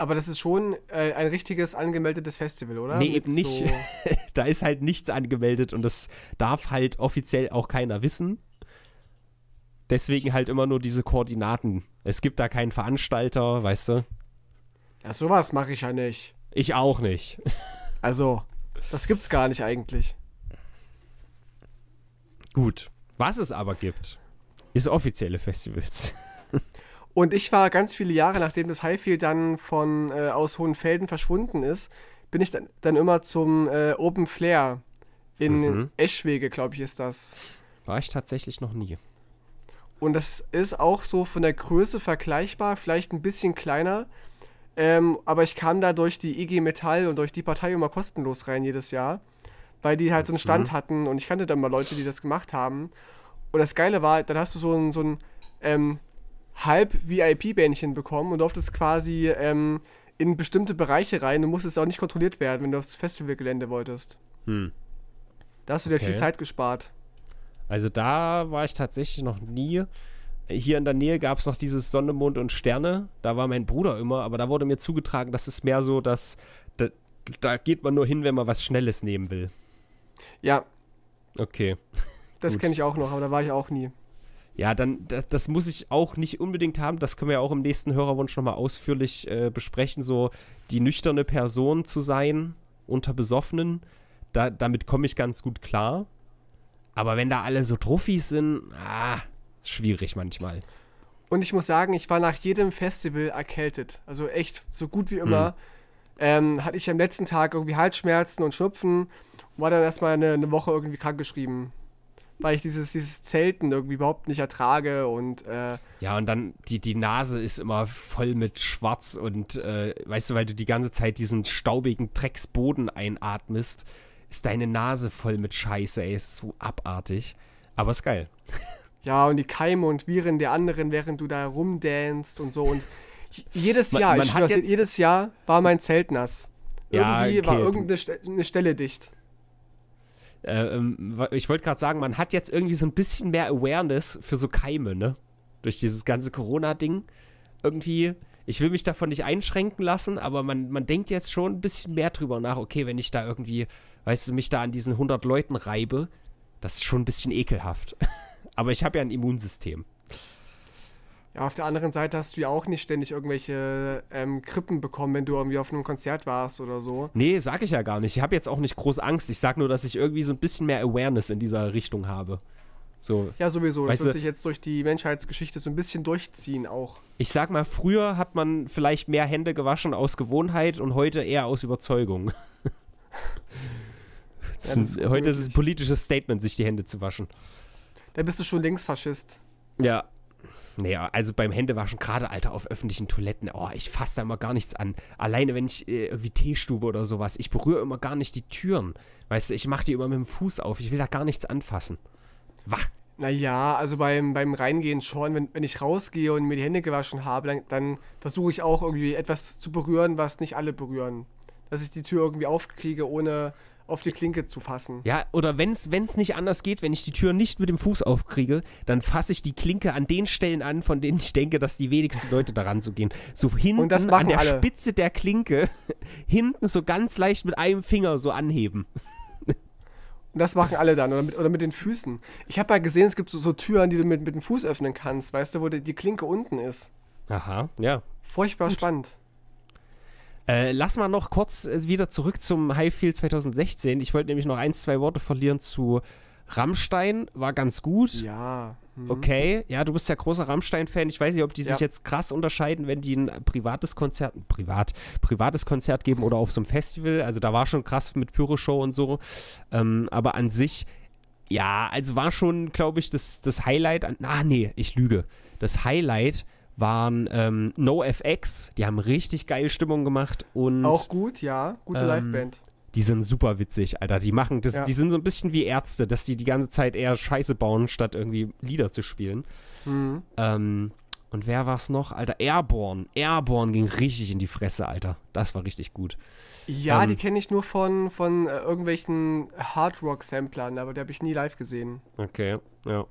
Aber das ist schon äh, ein richtiges angemeldetes Festival, oder? Nee, Mit eben nicht. So da ist halt nichts angemeldet und das darf halt offiziell auch keiner wissen deswegen halt immer nur diese Koordinaten. Es gibt da keinen Veranstalter, weißt du? Ja, sowas mache ich ja nicht. Ich auch nicht. Also, das gibt's gar nicht eigentlich. Gut. Was es aber gibt, ist offizielle Festivals. Und ich war ganz viele Jahre, nachdem das Highfield dann von äh, aus Hohenfelden verschwunden ist, bin ich dann, dann immer zum äh, Open Flair in mhm. Eschwege, glaube ich, ist das. War ich tatsächlich noch nie. Und das ist auch so von der Größe vergleichbar, vielleicht ein bisschen kleiner. Ähm, aber ich kam da durch die IG e Metall und durch die Partei immer kostenlos rein jedes Jahr, weil die halt so einen Stand mhm. hatten und ich kannte dann mal Leute, die das gemacht haben. Und das Geile war, dann hast du so ein, so ein ähm, halb vip bähnchen bekommen und durftest quasi ähm, in bestimmte Bereiche rein und musstest auch nicht kontrolliert werden, wenn du aufs Festivalgelände wolltest. Hm. Da hast du dir viel Zeit gespart. Also da war ich tatsächlich noch nie. Hier in der Nähe gab es noch dieses Sonne, Mond und Sterne. Da war mein Bruder immer, aber da wurde mir zugetragen, das ist mehr so, dass da, da geht man nur hin, wenn man was Schnelles nehmen will. Ja. Okay. Das kenne ich auch noch, aber da war ich auch nie. Ja, dann, das, das, muss ich auch nicht unbedingt haben. Das können wir ja auch im nächsten Hörerwunsch nochmal ausführlich äh, besprechen. So die nüchterne Person zu sein unter Besoffenen, da, damit komme ich ganz gut klar. Aber wenn da alle so Trophys sind, ah, schwierig manchmal. Und ich muss sagen, ich war nach jedem Festival erkältet. Also echt so gut wie hm. immer. Mhm. Ähm, hatte ich am letzten Tag irgendwie Halsschmerzen und Schnupfen und war dann erstmal eine, eine Woche irgendwie krankgeschrieben. Weil ich dieses, dieses Zelten irgendwie überhaupt nicht ertrage und. Äh, ja, und dann die, die Nase ist immer voll mit Schwarz und äh, weißt du, weil du die ganze Zeit diesen staubigen Drecksboden einatmest ist deine Nase voll mit Scheiße, ey. Ist so abartig. Aber ist geil. Ja, und die Keime und Viren der anderen, während du da rumdanst und so. Und jedes Jahr, man, man ich schwör's, jetzt... jedes Jahr war mein Zelt nass. Ja, Irgendwie okay, war irgendeine St Stelle dicht. Äh, ähm, ich wollte gerade sagen, man hat jetzt irgendwie so ein bisschen mehr Awareness für so Keime, ne? Durch dieses ganze Corona-Ding. Irgendwie, ich will mich davon nicht einschränken lassen, aber man, man denkt jetzt schon ein bisschen mehr drüber nach, okay, wenn ich da irgendwie weißt du, mich da an diesen 100 Leuten reibe, das ist schon ein bisschen ekelhaft. Aber ich habe ja ein Immunsystem. Ja, auf der anderen Seite hast du ja auch nicht ständig irgendwelche ähm, Krippen bekommen, wenn du irgendwie auf einem Konzert warst oder so. Nee, sag ich ja gar nicht. Ich habe jetzt auch nicht groß Angst. Ich sag nur, dass ich irgendwie so ein bisschen mehr Awareness in dieser Richtung habe. So, ja, sowieso. Das wird sich jetzt durch die Menschheitsgeschichte so ein bisschen durchziehen auch. Ich sag mal, früher hat man vielleicht mehr Hände gewaschen aus Gewohnheit und heute eher aus Überzeugung. ist ein, ist heute ist es ein politisches Statement, sich die Hände zu waschen. Da bist du schon Linksfaschist. Ja. Naja, also beim Händewaschen, gerade Alter, auf öffentlichen Toiletten, oh, ich fasse da immer gar nichts an. Alleine wenn ich äh, irgendwie Teestube oder sowas, ich berühre immer gar nicht die Türen. Weißt du, ich mache die immer mit dem Fuß auf, ich will da gar nichts anfassen. Wach. Naja, also beim, beim Reingehen schon, wenn, wenn ich rausgehe und mir die Hände gewaschen habe, dann, dann versuche ich auch irgendwie etwas zu berühren, was nicht alle berühren. Dass ich die Tür irgendwie aufkriege, ohne auf die Klinke zu fassen. Ja, oder wenn es nicht anders geht, wenn ich die Tür nicht mit dem Fuß aufkriege, dann fasse ich die Klinke an den Stellen an, von denen ich denke, dass die wenigsten Leute daran zu gehen. So hinten an der alle. Spitze der Klinke, hinten so ganz leicht mit einem Finger so anheben. Und das machen alle dann. Oder mit, oder mit den Füßen. Ich habe ja gesehen, es gibt so, so Türen, die du mit, mit, dem Fuß öffnen kannst, weißt du, wo die, die Klinke unten ist. Aha, ja. Furchtbar spannend. Äh, lass mal noch kurz äh, wieder zurück zum Highfield 2016. Ich wollte nämlich noch ein, zwei Worte verlieren zu Rammstein. War ganz gut. Ja. Mhm. Okay, ja, du bist ja großer Rammstein-Fan. Ich weiß nicht, ob die ja. sich jetzt krass unterscheiden, wenn die ein privates Konzert, ein privat, privates Konzert geben oder auf so einem Festival. Also da war schon krass mit Pyro-Show und so. Ähm, aber an sich, ja, also war schon, glaube ich, das, das Highlight. An, ah, nee, ich lüge. Das Highlight waren ähm, NoFX, die haben richtig geile Stimmung gemacht und auch gut, ja, gute ähm, Liveband. Die sind super witzig, Alter. Die machen das, ja. die sind so ein bisschen wie Ärzte, dass die die ganze Zeit eher Scheiße bauen, statt irgendwie Lieder zu spielen. Mhm. Ähm, und wer war es noch? Alter, Airborne. Airborne ging richtig in die Fresse, Alter. Das war richtig gut. Ja, ähm, die kenne ich nur von, von äh, irgendwelchen Hardrock-Samplern, aber die habe ich nie live gesehen. Okay, ja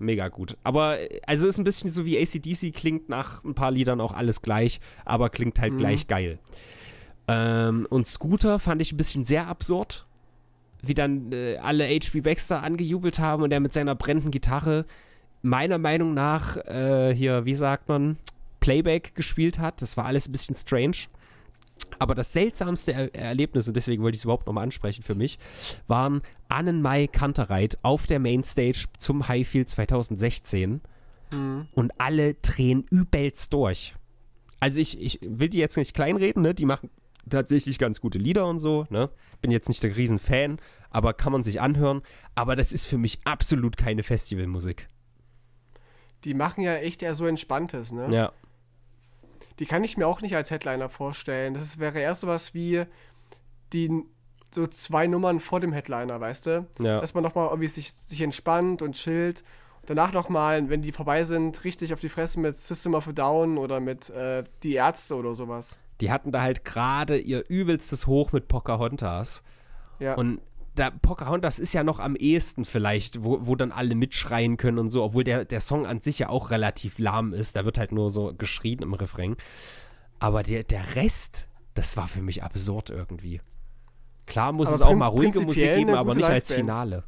mega gut. Aber äh, also ist ein bisschen so wie ACDC, klingt nach ein paar Liedern auch alles gleich, aber klingt halt mhm. gleich geil. Ähm, und Scooter fand ich ein bisschen sehr absurd, wie dann äh, alle HB Baxter angejubelt haben und er mit seiner brennenden Gitarre meiner Meinung nach äh, hier, wie sagt man, Playback gespielt hat. Das war alles ein bisschen strange. Aber das seltsamste er Erlebnis, und deswegen wollte ich es überhaupt nochmal ansprechen für mich, waren Annenmai Kantereit auf der Mainstage zum Highfield 2016. Mhm. Und alle drehen übelst durch. Also ich, ich will die jetzt nicht kleinreden, ne? Die machen tatsächlich ganz gute Lieder und so, ne? Bin jetzt nicht der Riesenfan, aber kann man sich anhören. Aber das ist für mich absolut keine Festivalmusik. Die machen ja echt eher so Entspanntes, ne? Ja die kann ich mir auch nicht als Headliner vorstellen. Das ist, wäre eher sowas wie die so zwei Nummern vor dem Headliner, weißt du? Ja. Dass man nochmal irgendwie sich, sich entspannt und chillt. Danach nochmal, wenn die vorbei sind, richtig auf die Fresse mit System of a Down oder mit äh, Die Ärzte oder sowas. Die hatten da halt gerade ihr übelstes Hoch mit Pocahontas. Ja. Und da, Pocahontas ist ja noch am ehesten vielleicht, wo, wo dann alle mitschreien können und so, obwohl der, der Song an sich ja auch relativ lahm ist. Da wird halt nur so geschrien im Refrain. Aber der, der Rest, das war für mich absurd irgendwie. Klar muss aber es auch mal ruhige Musik geben, aber nicht als Finale.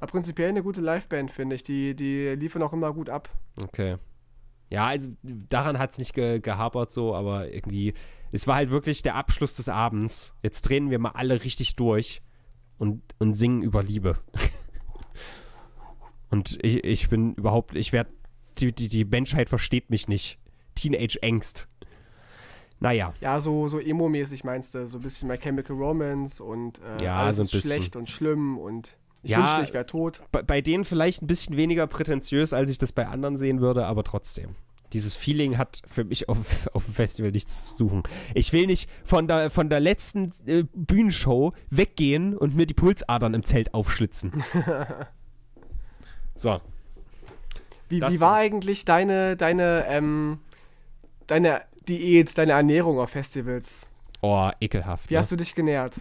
Aber prinzipiell eine gute Liveband, finde ich. Die, die liefern auch immer gut ab. Okay. Ja, also daran hat es nicht ge gehapert so, aber irgendwie, es war halt wirklich der Abschluss des Abends. Jetzt drehen wir mal alle richtig durch und, und singen über Liebe. und ich, ich bin überhaupt, ich werde, die, die, die Menschheit versteht mich nicht. Teenage-Angst. Naja. Ja, so, so emo-mäßig meinst du, so ein bisschen My Chemical Romance und äh, ja, alles so ist schlecht und schlimm und ich ja, wünschte, ich wäre tot. Bei, bei denen vielleicht ein bisschen weniger prätentiös, als ich das bei anderen sehen würde, aber trotzdem dieses Feeling hat für mich auf, auf dem Festival nichts zu suchen. Ich will nicht von der, von der letzten äh, Bühnenshow weggehen und mir die Pulsadern im Zelt aufschlitzen. so. Wie, wie war eigentlich deine, deine, ähm, deine Diät, deine Ernährung auf Festivals? Oh, ekelhaft. Wie ne? hast du dich genährt?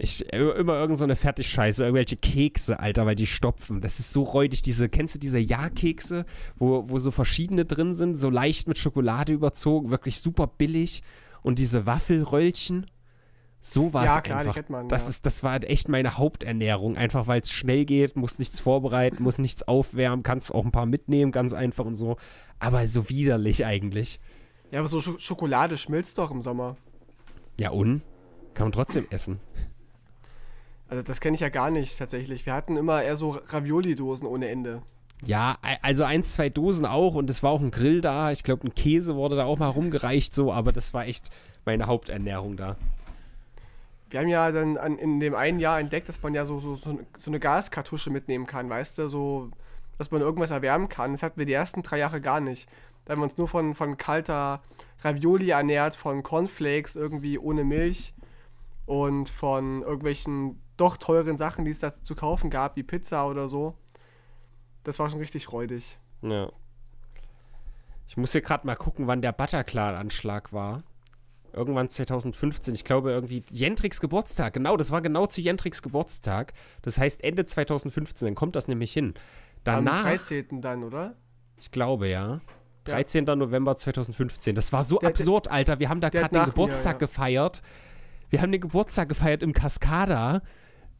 Ich, äh, immer irgendeine so Fertigscheiße, irgendwelche Kekse, Alter, weil die stopfen. Das ist so räudig. Diese, kennst du diese Ja-Kekse, wo, wo so verschiedene drin sind, so leicht mit Schokolade überzogen, wirklich super billig. Und diese Waffelröllchen, so war es ja, klar, einfach. Man, das, ja. ist, das war echt meine Haupternährung. Einfach weil es schnell geht, muss nichts vorbereiten, muss nichts aufwärmen, kannst auch ein paar mitnehmen, ganz einfach und so. Aber so widerlich eigentlich. Ja, aber so Sch Schokolade schmilzt doch im Sommer. Ja, und? Kann man trotzdem essen. Also das kenne ich ja gar nicht tatsächlich. Wir hatten immer eher so Ravioli-Dosen ohne Ende. Ja, also eins, zwei Dosen auch und es war auch ein Grill da. Ich glaube, ein Käse wurde da auch mal rumgereicht so, aber das war echt meine Haupternährung da. Wir haben ja dann an, in dem einen Jahr entdeckt, dass man ja so, so, so, so eine Gaskartusche mitnehmen kann, weißt du, so, dass man irgendwas erwärmen kann. Das hatten wir die ersten drei Jahre gar nicht. Da haben wir uns nur von, von kalter Ravioli ernährt, von Cornflakes irgendwie ohne Milch und von irgendwelchen doch teuren Sachen, die es da zu kaufen gab, wie Pizza oder so. Das war schon richtig freudig. Ja. Ich muss hier gerade mal gucken, wann der Butterclan-Anschlag war. Irgendwann 2015, ich glaube irgendwie Jentricks Geburtstag, genau, das war genau zu Jentricks Geburtstag. Das heißt Ende 2015, dann kommt das nämlich hin. Danach, Am 13. dann, oder? Ich glaube, ja. 13. Ja. November 2015. Das war so der, absurd, Alter. Wir haben da gerade den Geburtstag mir, ja. gefeiert. Wir haben den Geburtstag gefeiert im Cascada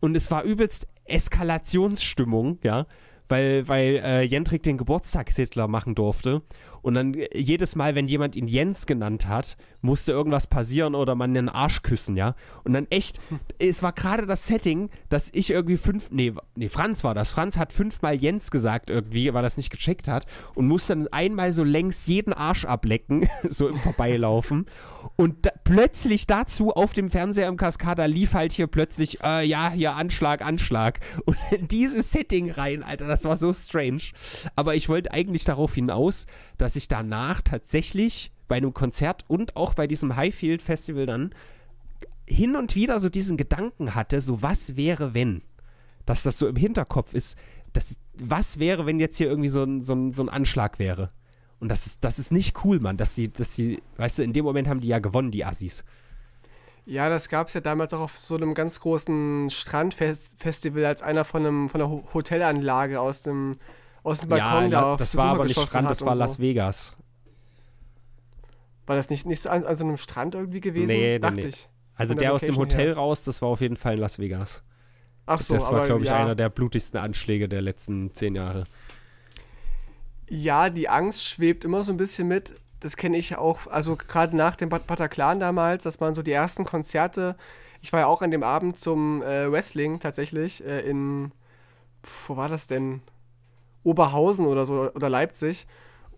und es war übelst Eskalationsstimmung, ja, weil, weil äh, Jendrik den Geburtstagshitler machen durfte und dann äh, jedes Mal, wenn jemand ihn Jens genannt hat, musste irgendwas passieren oder man den Arsch küssen, ja. Und dann echt, es war gerade das Setting, dass ich irgendwie fünf, nee, nee, Franz war das. Franz hat fünfmal Jens gesagt irgendwie, weil er das nicht gecheckt hat und musste dann einmal so längs jeden Arsch ablecken, so im Vorbeilaufen. Und da, plötzlich dazu auf dem Fernseher im Cascada lief halt hier plötzlich, äh, ja, hier Anschlag, Anschlag. Und in dieses Setting rein, Alter, das war so strange. Aber ich wollte eigentlich darauf hinaus, dass sich danach tatsächlich bei einem Konzert und auch bei diesem Highfield Festival dann hin und wieder so diesen Gedanken hatte, so was wäre, wenn, dass das so im Hinterkopf ist, dass was wäre, wenn jetzt hier irgendwie so ein, so ein, so ein Anschlag wäre. Und das ist, das ist nicht cool, Mann, dass sie, dass sie, weißt du, in dem Moment haben die ja gewonnen, die Assis. Ja, das gab es ja damals auch auf so einem ganz großen Strandfestival als einer von, einem, von einer Hotelanlage aus dem aus dem Balkon ja, ne, da auf Das war aber nicht Strand, das war Las Vegas. War das nicht, nicht an, an so einem Strand irgendwie gewesen? Nee, dachte nee, ich. Also der, der aus dem Hotel her. raus, das war auf jeden Fall in Las Vegas. Ach so, Das war, glaube ich, ja. einer der blutigsten Anschläge der letzten zehn Jahre. Ja, die Angst schwebt immer so ein bisschen mit. Das kenne ich auch, also gerade nach dem Bataclan damals, dass man so die ersten Konzerte, ich war ja auch an dem Abend zum äh, Wrestling tatsächlich äh, in, pf, wo war das denn? Oberhausen oder so oder Leipzig.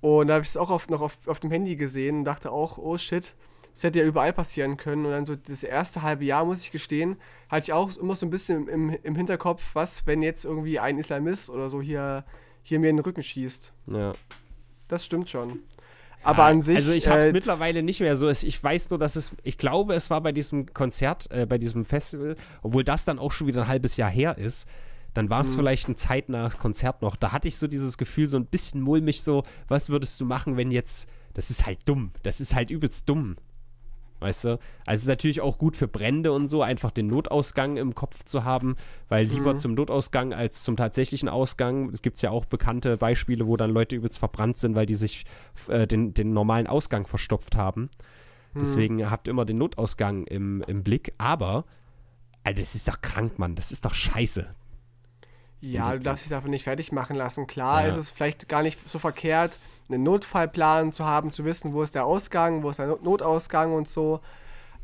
Und da habe ich es auch oft noch auf, auf dem Handy gesehen und dachte auch, oh shit, das hätte ja überall passieren können. Und dann so das erste halbe Jahr, muss ich gestehen, hatte ich auch immer so ein bisschen im, im Hinterkopf, was, wenn jetzt irgendwie ein Islamist oder so hier, hier mir in den Rücken schießt. Ja. Das stimmt schon. Aber ja, an sich. Also ich habe es äh, mittlerweile nicht mehr so. Ich weiß nur, dass es, ich glaube, es war bei diesem Konzert, äh, bei diesem Festival, obwohl das dann auch schon wieder ein halbes Jahr her ist dann war es mhm. vielleicht ein zeitnahes Konzert noch. Da hatte ich so dieses Gefühl, so ein bisschen mulmig, so, was würdest du machen, wenn jetzt, das ist halt dumm, das ist halt übelst dumm. Weißt du? Also es ist natürlich auch gut für Brände und so, einfach den Notausgang im Kopf zu haben, weil lieber mhm. zum Notausgang als zum tatsächlichen Ausgang. Es gibt ja auch bekannte Beispiele, wo dann Leute übelst verbrannt sind, weil die sich äh, den, den normalen Ausgang verstopft haben. Mhm. Deswegen mhm. habt immer den Notausgang im, im Blick. Aber Alter, das ist doch krank, Mann. Das ist doch scheiße. Ja, du darfst dich davon nicht fertig machen lassen. Klar ja. ist es vielleicht gar nicht so verkehrt, einen Notfallplan zu haben, zu wissen, wo ist der Ausgang, wo ist der Notausgang und so.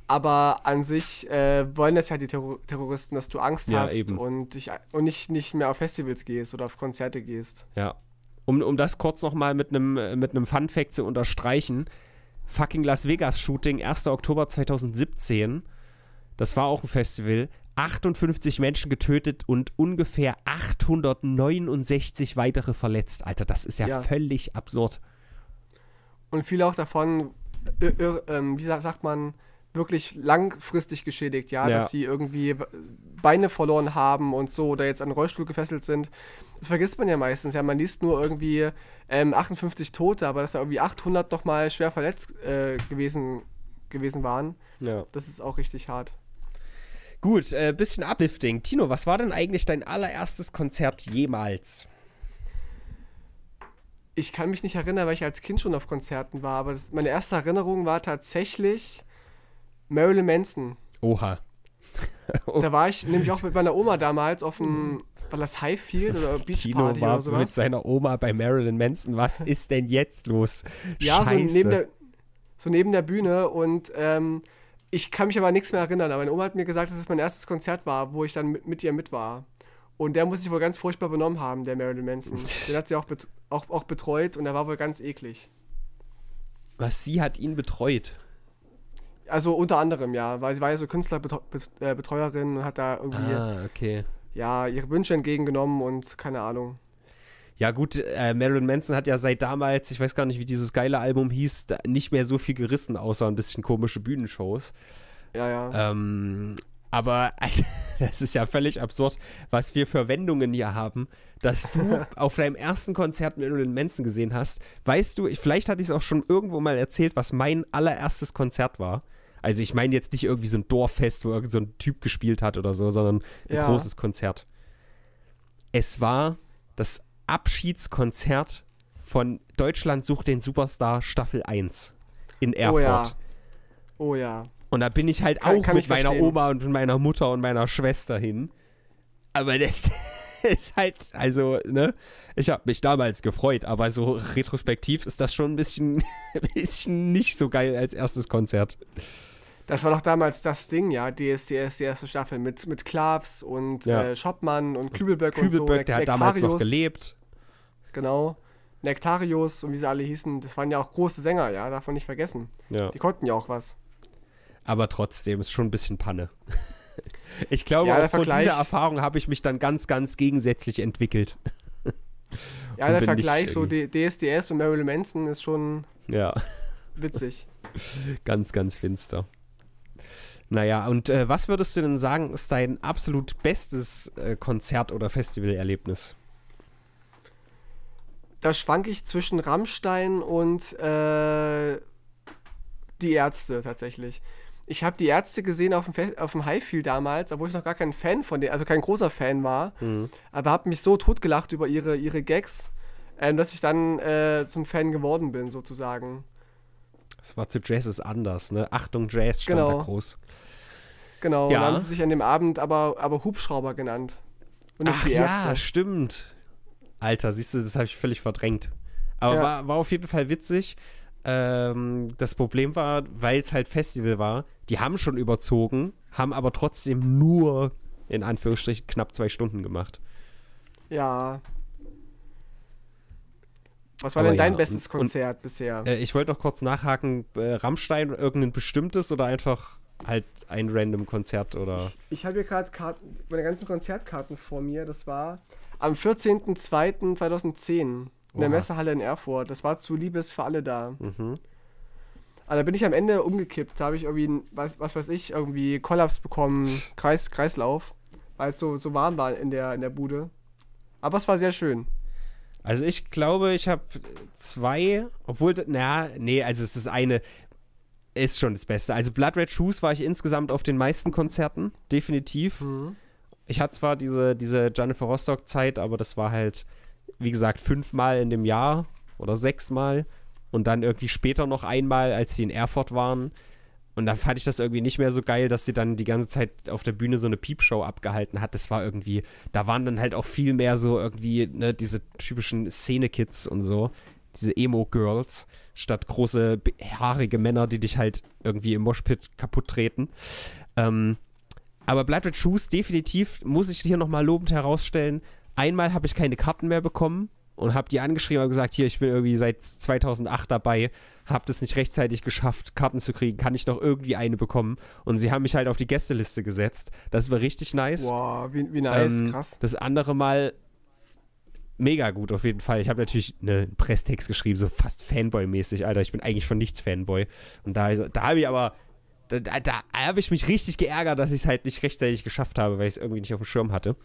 Aber an sich äh, wollen das ja die Terror Terroristen, dass du Angst ja, hast eben. und, dich, und nicht, nicht mehr auf Festivals gehst oder auf Konzerte gehst. Ja. Um, um das kurz nochmal mit einem äh, mit nem Fun-Fact zu unterstreichen: Fucking Las Vegas-Shooting, 1. Oktober 2017. Das war auch ein Festival. 58 Menschen getötet und ungefähr 869 weitere verletzt. Alter, das ist ja, ja. völlig absurd. Und viele auch davon, äh, äh, ähm, wie sagt man, wirklich langfristig geschädigt, ja? ja? dass sie irgendwie Beine verloren haben und so oder jetzt an den Rollstuhl gefesselt sind. Das vergisst man ja meistens, ja, man liest nur irgendwie ähm, 58 Tote, aber dass da irgendwie 800 nochmal schwer verletzt äh, gewesen, gewesen waren, ja. das ist auch richtig hart. Gut, äh, bisschen Uplifting. Tino, was war denn eigentlich dein allererstes Konzert jemals? Ich kann mich nicht erinnern, weil ich als Kind schon auf Konzerten war, aber das, meine erste Erinnerung war tatsächlich Marilyn Manson. Oha. oh. Da war ich nämlich auch mit meiner Oma damals auf dem, war das Highfield oder Beach Tino Party war oder sowas. mit seiner Oma bei Marilyn Manson. Was ist denn jetzt los? Ja, Scheiße. So, neben der, so neben der Bühne und ähm, ich kann mich aber nichts mehr erinnern, aber meine Oma hat mir gesagt, dass es mein erstes Konzert war, wo ich dann mit, mit ihr mit war. Und der muss sich wohl ganz furchtbar benommen haben, der Marilyn Manson. Den hat sie auch, bet auch, auch betreut und der war wohl ganz eklig. Was, sie hat ihn betreut? Also unter anderem, ja, weil sie war ja so Künstlerbetreuerin äh, und hat da irgendwie ah, okay. ja, ihre Wünsche entgegengenommen und keine Ahnung. Ja, gut, äh, Marilyn Manson hat ja seit damals, ich weiß gar nicht, wie dieses geile Album hieß, nicht mehr so viel gerissen, außer ein bisschen komische Bühnenshows. Ja, ja. Ähm, aber Alter, das ist ja völlig absurd, was wir für Wendungen hier haben, dass du auf deinem ersten Konzert Marilyn Manson gesehen hast. Weißt du, ich, vielleicht hatte ich es auch schon irgendwo mal erzählt, was mein allererstes Konzert war. Also ich meine jetzt nicht irgendwie so ein Dorffest, wo irgendein so Typ gespielt hat oder so, sondern ein ja. großes Konzert. Es war das Abschiedskonzert von Deutschland sucht den Superstar Staffel 1 in Erfurt. Oh ja. Oh ja. Und da bin ich halt kann, auch kann mit meiner verstehen. Oma und mit meiner Mutter und meiner Schwester hin. Aber das ist halt, also, ne, ich habe mich damals gefreut, aber so retrospektiv ist das schon ein bisschen, bisschen nicht so geil als erstes Konzert. Das war doch damals das Ding, ja, DSDS, die erste Staffel mit, mit Klavs und ja. äh, Schoppmann und Kübelböck, Kübelböck und so. der, der hat damals noch gelebt genau. Nektarius und wie sie alle hießen, das waren ja auch große Sänger, ja, darf man nicht vergessen. Ja. Die konnten ja auch was. Aber trotzdem ist schon ein bisschen Panne. Ich glaube, ja, aufgrund dieser Erfahrung habe ich mich dann ganz, ganz gegensätzlich entwickelt. Ja, und der Vergleich so DSDS und Marilyn Manson ist schon ja. witzig. ganz, ganz finster. Naja, und äh, was würdest du denn sagen, ist dein absolut bestes äh, Konzert- oder Festivalerlebnis? da schwanke ich zwischen Rammstein und äh, die Ärzte tatsächlich. Ich habe die Ärzte gesehen auf dem, auf dem Highfield damals, obwohl ich noch gar kein Fan von denen, also kein großer Fan war, mhm. aber habe mich so totgelacht über ihre, ihre Gags, äh, dass ich dann äh, zum Fan geworden bin, sozusagen. Das war zu Jazz ist anders, ne? Achtung, Jazz stand genau. da groß. Genau, ja. haben sie sich an dem Abend aber, aber Hubschrauber genannt. Und nicht Ach, die Ärzte. Ja, stimmt. Alter, siehst du, das habe ich völlig verdrängt. Aber ja. war, war auf jeden Fall witzig. Ähm, das Problem war, weil es halt Festival war, die haben schon überzogen, haben aber trotzdem nur in Anführungsstrichen knapp zwei Stunden gemacht. Ja. Was war aber denn dein ja. bestes Konzert und, bisher? Äh, ich wollte noch kurz nachhaken, äh, Rammstein irgendein bestimmtes oder einfach halt ein random Konzert oder. Ich, ich habe hier gerade meine ganzen Konzertkarten vor mir. Das war am 14.02.2010 in Oha. der Messehalle in Erfurt. Das war zu Liebes für alle da. Mhm. Aber also da bin ich am Ende umgekippt. Da habe ich irgendwie, was, was weiß ich, irgendwie Kollaps bekommen, Kreis, Kreislauf, weil es so, so warm war in der, in der Bude. Aber es war sehr schön. Also ich glaube, ich habe zwei, obwohl, na, nee, also es ist eine, ist schon das Beste. Also Blood Red Shoes war ich insgesamt auf den meisten Konzerten, definitiv. Mhm ich hatte zwar diese, diese Jennifer Rostock-Zeit, aber das war halt, wie gesagt, fünfmal in dem Jahr oder sechsmal und dann irgendwie später noch einmal, als sie in Erfurt waren. Und dann fand ich das irgendwie nicht mehr so geil, dass sie dann die ganze Zeit auf der Bühne so eine Piepshow abgehalten hat. Das war irgendwie, da waren dann halt auch viel mehr so irgendwie, ne, diese typischen Szene-Kids und so, diese Emo-Girls, statt große, haarige Männer, die dich halt irgendwie im Moshpit kaputt treten. Ähm, aber Blood Red Shoes definitiv, muss ich hier nochmal lobend herausstellen. Einmal habe ich keine Karten mehr bekommen und habe die angeschrieben und gesagt, hier, ich bin irgendwie seit 2008 dabei, habe das nicht rechtzeitig geschafft, Karten zu kriegen, kann ich noch irgendwie eine bekommen? Und sie haben mich halt auf die Gästeliste gesetzt. Das war richtig nice. Boah, wie, wie nice, ähm, krass. Das andere Mal mega gut auf jeden Fall. Ich habe natürlich einen Presstext geschrieben, so fast Fanboy-mäßig, Alter. Ich bin eigentlich von nichts Fanboy. Und da, da habe ich aber da, da, da habe ich mich richtig geärgert, dass ich es halt nicht rechtzeitig geschafft habe, weil ich es irgendwie nicht auf dem Schirm hatte.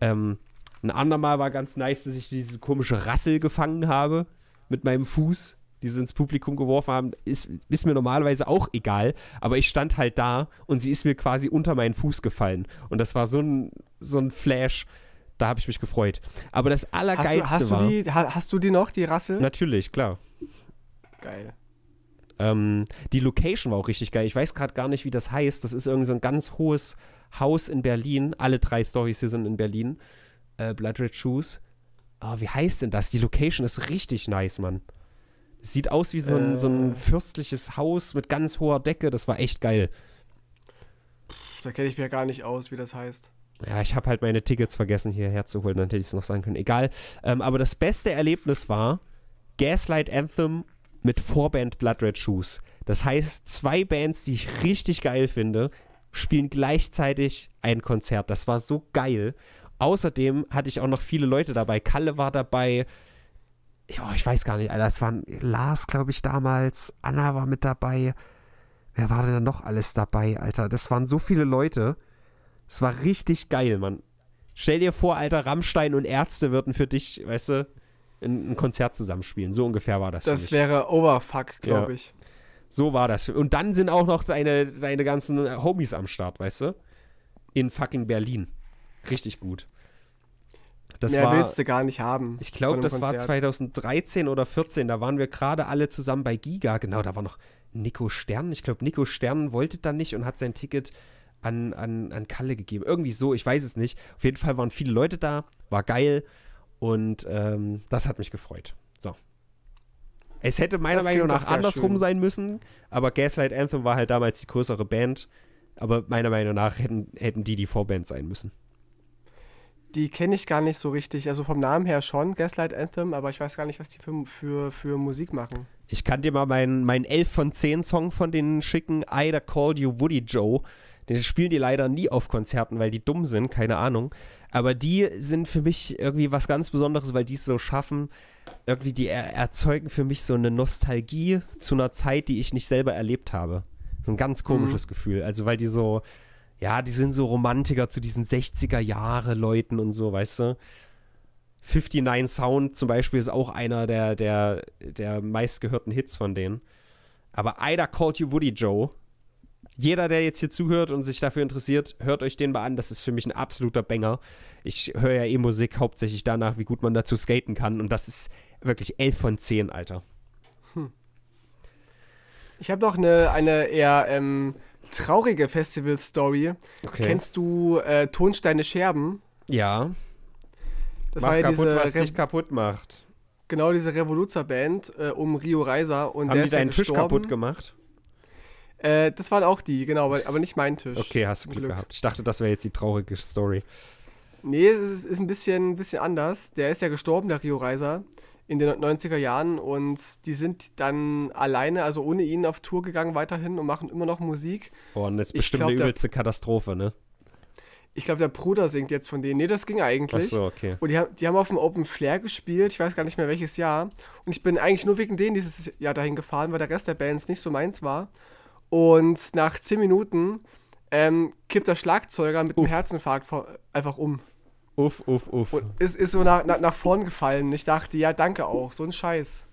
Ähm, ein andermal war ganz nice, dass ich diese komische Rassel gefangen habe mit meinem Fuß, die sie ins Publikum geworfen haben. Ist, ist mir normalerweise auch egal, aber ich stand halt da und sie ist mir quasi unter meinen Fuß gefallen. Und das war so ein, so ein Flash. Da habe ich mich gefreut. Aber das Allergeilste hast du, hast war... Du die, hast du die noch, die Rassel? Natürlich, klar. Geil. Ähm, die Location war auch richtig geil. Ich weiß gerade gar nicht, wie das heißt. Das ist irgendwie so ein ganz hohes Haus in Berlin. Alle drei Stories hier sind in Berlin. Äh, Blood Red Shoes. Aber ah, wie heißt denn das? Die Location ist richtig nice, Mann. Sieht aus wie so ein, äh. so ein äh. fürstliches Haus mit ganz hoher Decke. Das war echt geil. Da kenne ich mir ja gar nicht aus, wie das heißt. Ja, ich habe halt meine Tickets vergessen, hierher zu holen. Dann hätte ich es noch sagen können. Egal. Ähm, aber das beste Erlebnis war Gaslight Anthem mit Vorband Blood Red Shoes. Das heißt, zwei Bands, die ich richtig geil finde, spielen gleichzeitig ein Konzert. Das war so geil. Außerdem hatte ich auch noch viele Leute dabei. Kalle war dabei. Ja, ich weiß gar nicht, Alter. Es waren Lars, glaube ich, damals. Anna war mit dabei. Wer war denn noch alles dabei, Alter? Das waren so viele Leute. Es war richtig geil, Mann. Stell dir vor, Alter, Rammstein und Ärzte würden für dich, weißt du, ein, ein Konzert zusammenspielen. So ungefähr war das. Das wäre Overfuck, glaube ja. ich. So war das. Und dann sind auch noch deine, deine ganzen Homies am Start, weißt du? In fucking Berlin. Richtig gut. Das Mehr war, willst du gar nicht haben. Ich glaube, das Konzert. war 2013 oder 14. Da waren wir gerade alle zusammen bei Giga. Genau, da war noch Nico Stern. Ich glaube, Nico Stern wollte da nicht und hat sein Ticket an, an, an Kalle gegeben. Irgendwie so, ich weiß es nicht. Auf jeden Fall waren viele Leute da, war geil. Und ähm, das hat mich gefreut. So. Es hätte meiner Meinung nach andersrum schön. sein müssen, aber Gaslight Anthem war halt damals die größere Band. Aber meiner Meinung nach hätten, hätten die die Vorband sein müssen. Die kenne ich gar nicht so richtig. Also vom Namen her schon, Gaslight Anthem, aber ich weiß gar nicht, was die für, für, für Musik machen. Ich kann dir mal meinen mein 11 von 10 Song von denen schicken, Ida Called You Woody Joe. Den spielen die leider nie auf Konzerten, weil die dumm sind, keine Ahnung. Aber die sind für mich irgendwie was ganz Besonderes, weil die es so schaffen, irgendwie, die er erzeugen für mich so eine Nostalgie zu einer Zeit, die ich nicht selber erlebt habe. So ein ganz komisches mhm. Gefühl. Also, weil die so, ja, die sind so Romantiker zu diesen 60er-Jahre-Leuten und so, weißt du? 59 Sound zum Beispiel ist auch einer der, der, der meistgehörten Hits von denen. Aber Ida Called You Woody Joe jeder, der jetzt hier zuhört und sich dafür interessiert, hört euch den mal an. Das ist für mich ein absoluter Banger. Ich höre ja eh Musik hauptsächlich danach, wie gut man dazu skaten kann. Und das ist wirklich 11 von 10, Alter. Hm. Ich habe noch eine, eine eher ähm, traurige Festival-Story. Okay. Kennst du äh, Tonsteine Scherben? Ja. Das Mach war ja kaputt, diese was Re dich kaputt macht. Genau, diese Revoluzer-Band äh, um Rio Reiser. Und Haben der die deinen Tisch kaputt gemacht? Äh, das waren auch die, genau, aber, aber nicht mein Tisch. Okay, hast du Glück, Glück, gehabt. Ich dachte, das wäre jetzt die traurige Story. Nee, es ist, ist ein bisschen, bisschen anders. Der ist ja gestorben, der Rio Reiser, in den 90er Jahren und die sind dann alleine, also ohne ihn, auf Tour gegangen weiterhin und machen immer noch Musik. Oh, und jetzt bestimmt glaub, eine übelste der, Katastrophe, ne? Ich glaube, der Bruder singt jetzt von denen. Nee, das ging eigentlich. Ach so, okay. Und die, haben, die haben auf dem Open Flair gespielt, ich weiß gar nicht mehr welches Jahr. Und ich bin eigentlich nur wegen denen dieses Jahr dahin gefahren, weil der Rest der Bands nicht so meins war. Und nach 10 Minuten ähm, kippt der Schlagzeuger mit uff. dem Herzinfarkt einfach um. Uff, uff, uff. Und ist, ist so nach, nach, nach vorn gefallen. Und ich dachte, ja, danke auch. So ein Scheiß.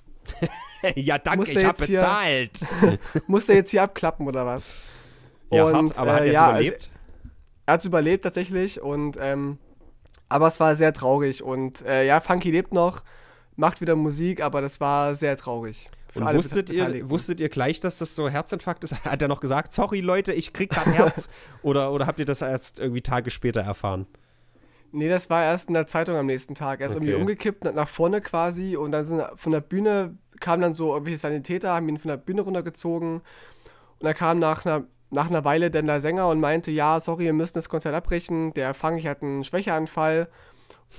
ja, danke, ich habe bezahlt. muss der jetzt hier abklappen oder was? Ja, und, hart, aber äh, hat er ja, überlebt? Also, er hat es überlebt tatsächlich und ähm, aber es war sehr traurig und äh, ja, Funky lebt noch, macht wieder Musik, aber das war sehr traurig. Für und wusstet, ihr, ne? wusstet ihr gleich, dass das so Herzinfarkt ist? Hat er noch gesagt, sorry Leute, ich krieg kein Herz? oder, oder habt ihr das erst irgendwie Tage später erfahren? Nee, das war erst in der Zeitung am nächsten Tag. Er ist okay. irgendwie umgekippt, nach vorne quasi und dann sind von der Bühne kamen dann so irgendwelche Sanitäter, haben ihn von der Bühne runtergezogen und dann kam nach einer, nach einer Weile dann der Sänger und meinte, ja, sorry, wir müssen das Konzert abbrechen, der ich hatte einen Schwächeanfall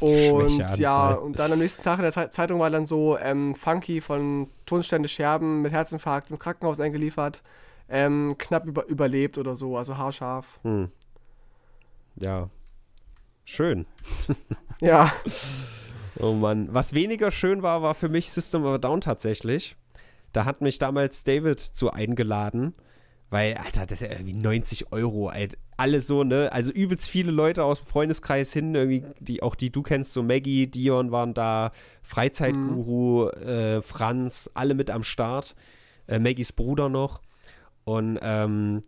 und ja, und dann am nächsten Tag in der Zeitung war dann so ähm, Funky von Tonstände Scherben mit Herzinfarkt ins Krankenhaus eingeliefert, ähm, knapp über überlebt oder so, also haarscharf. Hm. Ja. Schön. ja. Oh Mann. Was weniger schön war, war für mich System of a Down tatsächlich. Da hat mich damals David zu eingeladen weil, Alter, das ist ja irgendwie 90 Euro, Alter. Alle so, ne? Also übelst viele Leute aus dem Freundeskreis hin, irgendwie, die, auch die du kennst, so Maggie, Dion waren da, Freizeitguru, mhm. äh, Franz, alle mit am Start. Äh, Maggies Bruder noch. Und ähm,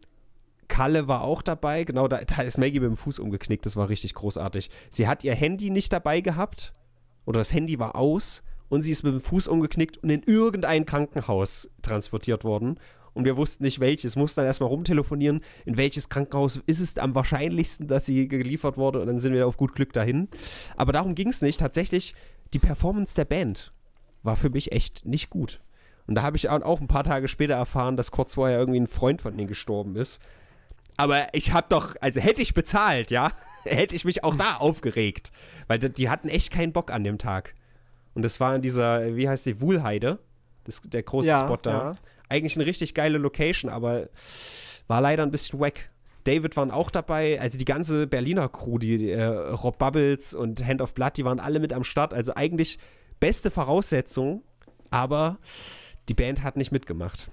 Kalle war auch dabei. Genau, da, da ist Maggie mit dem Fuß umgeknickt. Das war richtig großartig. Sie hat ihr Handy nicht dabei gehabt. Oder das Handy war aus. Und sie ist mit dem Fuß umgeknickt und in irgendein Krankenhaus transportiert worden und wir wussten nicht welches. Mussten dann erstmal rumtelefonieren, in welches Krankenhaus ist es am wahrscheinlichsten, dass sie geliefert wurde und dann sind wir auf gut Glück dahin. Aber darum ging es nicht. Tatsächlich, die Performance der Band war für mich echt nicht gut. Und da habe ich auch ein paar Tage später erfahren, dass kurz vorher irgendwie ein Freund von ihnen gestorben ist. Aber ich habe doch, also hätte ich bezahlt, ja, hätte ich mich auch da aufgeregt. Weil die hatten echt keinen Bock an dem Tag. Und das war in dieser, wie heißt die, Wuhlheide. Das, der große ja, Spot da. Ja eigentlich eine richtig geile Location, aber war leider ein bisschen wack. David waren auch dabei, also die ganze Berliner Crew, die, äh, Rob Bubbles und Hand of Blood, die waren alle mit am Start. Also eigentlich beste Voraussetzung, aber die Band hat nicht mitgemacht.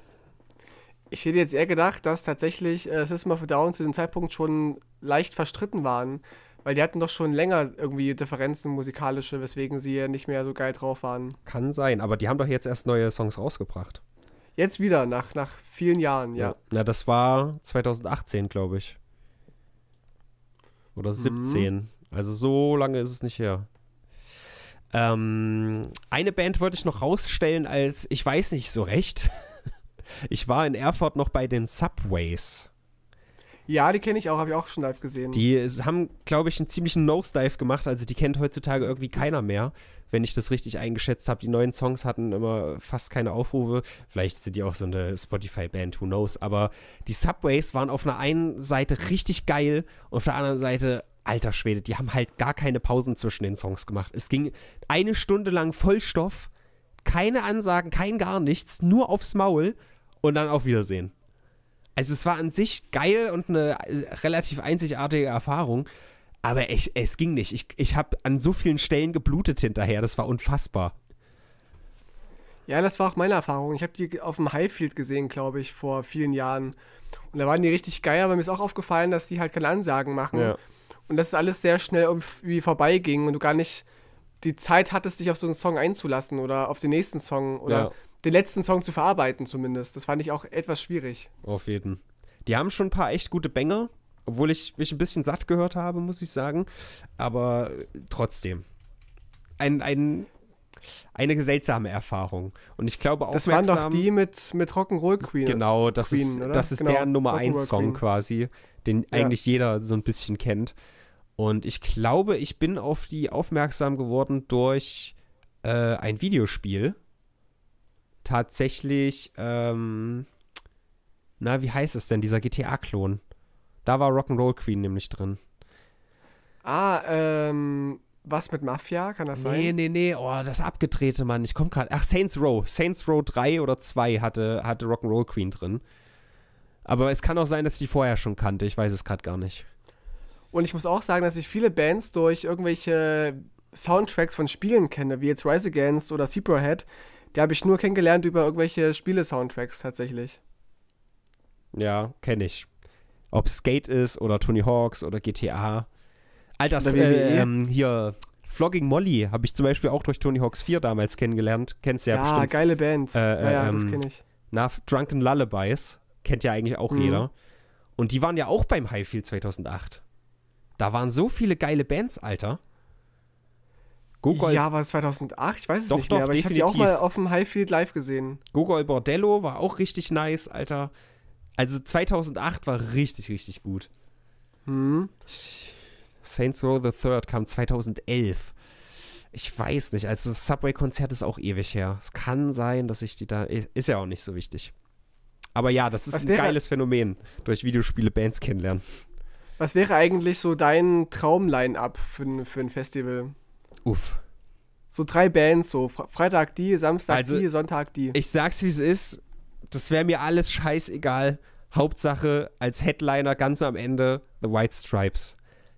Ich hätte jetzt eher gedacht, dass tatsächlich äh, System of a Down zu dem Zeitpunkt schon leicht verstritten waren, weil die hatten doch schon länger irgendwie Differenzen musikalische, weswegen sie nicht mehr so geil drauf waren. Kann sein, aber die haben doch jetzt erst neue Songs rausgebracht. Jetzt wieder, nach, nach vielen Jahren, ja. ja. Na, das war 2018, glaube ich. Oder 17. Mhm. Also so lange ist es nicht her. Ähm, eine Band wollte ich noch rausstellen als, ich weiß nicht so recht. Ich war in Erfurt noch bei den Subways. Ja, die kenne ich auch, habe ich auch schon live gesehen. Die haben, glaube ich, einen ziemlichen Nosedive gemacht, also die kennt heutzutage irgendwie keiner mehr wenn ich das richtig eingeschätzt habe. Die neuen Songs hatten immer fast keine Aufrufe. Vielleicht sind die auch so eine Spotify-Band, who knows. Aber die Subways waren auf einer einen Seite richtig geil und auf der anderen Seite alter Schwede, die haben halt gar keine Pausen zwischen den Songs gemacht. Es ging eine Stunde lang Vollstoff, keine Ansagen, kein gar nichts, nur aufs Maul und dann auf Wiedersehen. Also es war an sich geil und eine äh, relativ einzigartige Erfahrung, aber ich, es ging nicht. Ich, ich habe an so vielen Stellen geblutet hinterher. Das war unfassbar. Ja, das war auch meine Erfahrung. Ich habe die auf dem Highfield gesehen, glaube ich, vor vielen Jahren. Und da waren die richtig geil, aber mir ist auch aufgefallen, dass die halt keine Ansagen machen. Ja. Und dass es alles sehr schnell irgendwie vorbeiging und du gar nicht die Zeit hattest, dich auf so einen Song einzulassen oder auf den nächsten Song oder ja. den letzten Song zu verarbeiten zumindest. Das fand ich auch etwas schwierig. Auf jeden. Fall. Die haben schon ein paar echt gute Bänger, obwohl ich mich ein bisschen satt gehört habe, muss ich sagen. Aber äh, trotzdem. Ein, ein, eine seltsame Erfahrung. Und ich glaube auch. Das waren doch die mit, mit Rock'n'Roll Queen. Genau, das Queen, ist, oder? das ist genau, der Nummer 1 Song Queen. quasi, den ja. eigentlich jeder so ein bisschen kennt. Und ich glaube, ich bin auf die aufmerksam geworden durch äh, ein Videospiel. Tatsächlich, ähm, na, wie heißt es denn, dieser GTA-Klon? Da war Rock'n'Roll Queen nämlich drin. Ah, ähm, was mit Mafia? Kann das nee, sein? Nee, nee, nee. Oh, das abgedrehte Mann. Ich komm gerade. Ach, Saints Row. Saints Row 3 oder 2 hatte, hatte Rock'n'Roll Queen drin. Aber es kann auch sein, dass ich die vorher schon kannte. Ich weiß es gerade gar nicht. Und ich muss auch sagen, dass ich viele Bands durch irgendwelche Soundtracks von Spielen kenne, wie jetzt Rise Against oder Zebrahead. Die habe ich nur kennengelernt über irgendwelche Spiele-Soundtracks tatsächlich. Ja, kenne ich. Ob Skate ist oder Tony Hawks oder GTA. Alter, das e. äh, ähm, hier. Flogging Molly habe ich zum Beispiel auch durch Tony Hawks 4 damals kennengelernt. Kennst du ja, ja bestimmt. Ja, geile Bands. Äh, äh, ja, ja, äh, das ähm, kenne ich. Na, Drunken Lullabies. Kennt ja eigentlich auch mhm. jeder. Und die waren ja auch beim Highfield 2008. Da waren so viele geile Bands, Alter. Google. Ja, war 2008, ich weiß es doch, nicht mehr, doch, aber definitiv. ich habe die auch mal auf dem Highfield live gesehen. Google Bordello war auch richtig nice, Alter. Also 2008 war richtig, richtig gut. Hm. Saints Row the Third kam 2011. Ich weiß nicht. Also das Subway-Konzert ist auch ewig her. Es kann sein, dass ich die da. Ist ja auch nicht so wichtig. Aber ja, das ist was ein wäre, geiles Phänomen, durch Videospiele Bands kennenlernen. Was wäre eigentlich so dein Traum-Line-Up für, für ein Festival? Uff. So drei Bands, so Freitag die, Samstag also, die, Sonntag die. Ich sag's wie es ist, das wäre mir alles scheißegal. Hauptsache als Headliner ganz am Ende The White Stripes.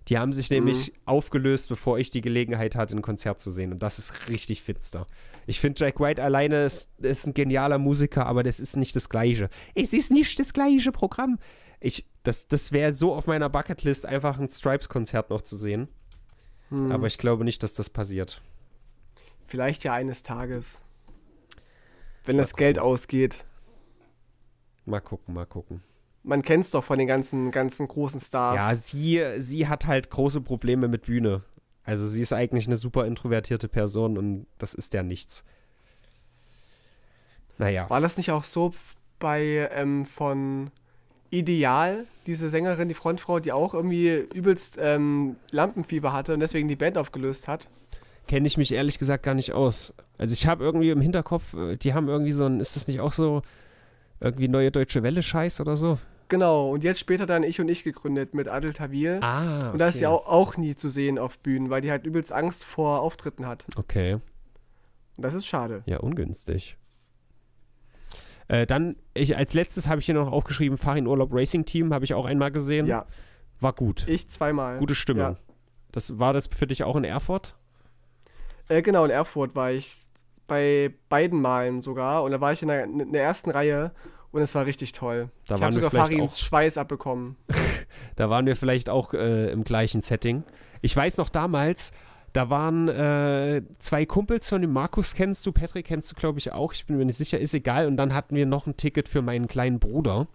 Die haben sich mhm. nämlich mhm. aufgelöst, bevor ich die Gelegenheit hatte, ein Konzert zu sehen. Und das ist richtig finster. Ich finde, Jack White alleine ist, ist, ein genialer Musiker, aber das ist nicht das gleiche. Es ist nicht das gleiche Programm. Ich, das das wäre so auf meiner Bucketlist, einfach ein Stripes-Konzert noch zu sehen. Mhm. Aber ich glaube nicht, dass das passiert. Vielleicht ja eines Tages. Wenn das Geld ausgeht. Mal gucken, mal gucken. Man kennt es doch von den ganzen, ganzen großen Stars. Ja, sie, sie hat halt große Probleme mit Bühne. Also sie ist eigentlich eine super introvertierte Person und das ist ja nichts. Naja. War das nicht auch so bei ähm, von Ideal, diese Sängerin, die Frontfrau, die auch irgendwie übelst ähm, Lampenfieber hatte und deswegen die Band aufgelöst hat? Kenne ich mich ehrlich gesagt gar nicht aus. Also ich habe irgendwie im Hinterkopf, äh, die haben irgendwie so ein, ist das nicht auch so irgendwie neue deutsche Welle Scheiß oder so. Genau, und jetzt später dann Ich und Ich gegründet mit Adel Tawil. Ah, okay. Und da ist sie auch, auch nie zu sehen auf Bühnen, weil die halt übelst Angst vor Auftritten hat. Okay. Und das ist schade. Ja, ungünstig. Äh, dann, ich, als letztes habe ich hier noch aufgeschrieben, Fahr in Urlaub Racing Team, habe ich auch einmal gesehen. Ja. War gut. Ich zweimal. Gute Stimmung. Ja. Das, war das für dich auch in Erfurt? Äh, genau, in Erfurt war ich bei beiden Malen sogar. Und da war ich in der, in der ersten Reihe und es war richtig toll. Da ich habe sogar Farins Schweiß abbekommen. da waren wir vielleicht auch äh, im gleichen Setting. Ich weiß noch damals, da waren äh, zwei Kumpels von dem Markus, kennst du, Patrick kennst du, glaube ich, auch. Ich bin mir nicht sicher, ist egal. Und dann hatten wir noch ein Ticket für meinen kleinen Bruder.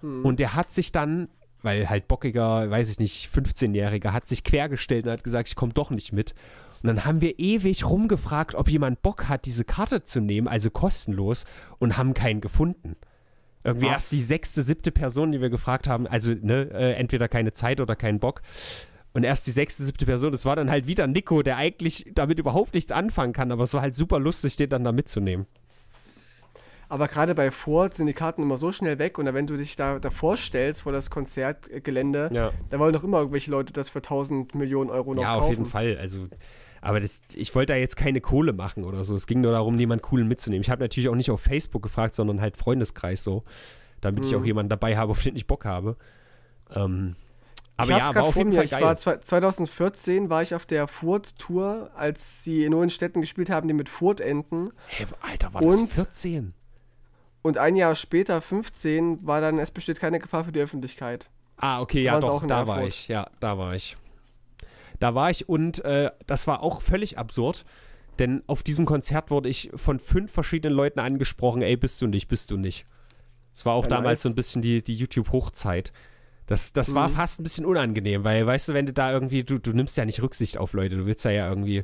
Hm. Und der hat sich dann, weil halt bockiger, weiß ich nicht, 15-Jähriger, hat sich quergestellt und hat gesagt, ich komme doch nicht mit. Und dann haben wir ewig rumgefragt, ob jemand Bock hat, diese Karte zu nehmen, also kostenlos, und haben keinen gefunden. Irgendwie Was? erst die sechste, siebte Person, die wir gefragt haben, also ne, äh, entweder keine Zeit oder keinen Bock. Und erst die sechste, siebte Person, das war dann halt wieder Nico, der eigentlich damit überhaupt nichts anfangen kann, aber es war halt super lustig, den dann da mitzunehmen. Aber gerade bei Ford sind die Karten immer so schnell weg und wenn du dich da davor stellst, vor das Konzertgelände, ja. da wollen doch immer irgendwelche Leute das für 1000 Millionen Euro noch kaufen. Ja, auf jeden Fall. Also aber das, ich wollte da jetzt keine Kohle machen oder so. Es ging nur darum, jemanden coolen mitzunehmen. Ich habe natürlich auch nicht auf Facebook gefragt, sondern halt Freundeskreis so, damit mhm. ich auch mhm. jemanden dabei habe, auf den ich Bock habe. Ähm, aber ich ja, aber auf jeden mir. Fall geil. Ich war 2014 war ich auf der Furt Tour, als sie in neuen Städten gespielt haben, die mit Furt enden. Hey, Alter, war und, das 14? Und ein Jahr später, 15, war dann es besteht keine Gefahr für die Öffentlichkeit. Ah, okay, da ja, doch, auch da war ich. Ja, da war ich. Da war ich und äh, das war auch völlig absurd. Denn auf diesem Konzert wurde ich von fünf verschiedenen Leuten angesprochen, ey, bist du nicht, bist du nicht. Es war auch ja, damals nice. so ein bisschen die, die YouTube-Hochzeit. Das, das mhm. war fast ein bisschen unangenehm, weil, weißt du, wenn du da irgendwie, du, du nimmst ja nicht Rücksicht auf Leute, du willst ja, ja irgendwie,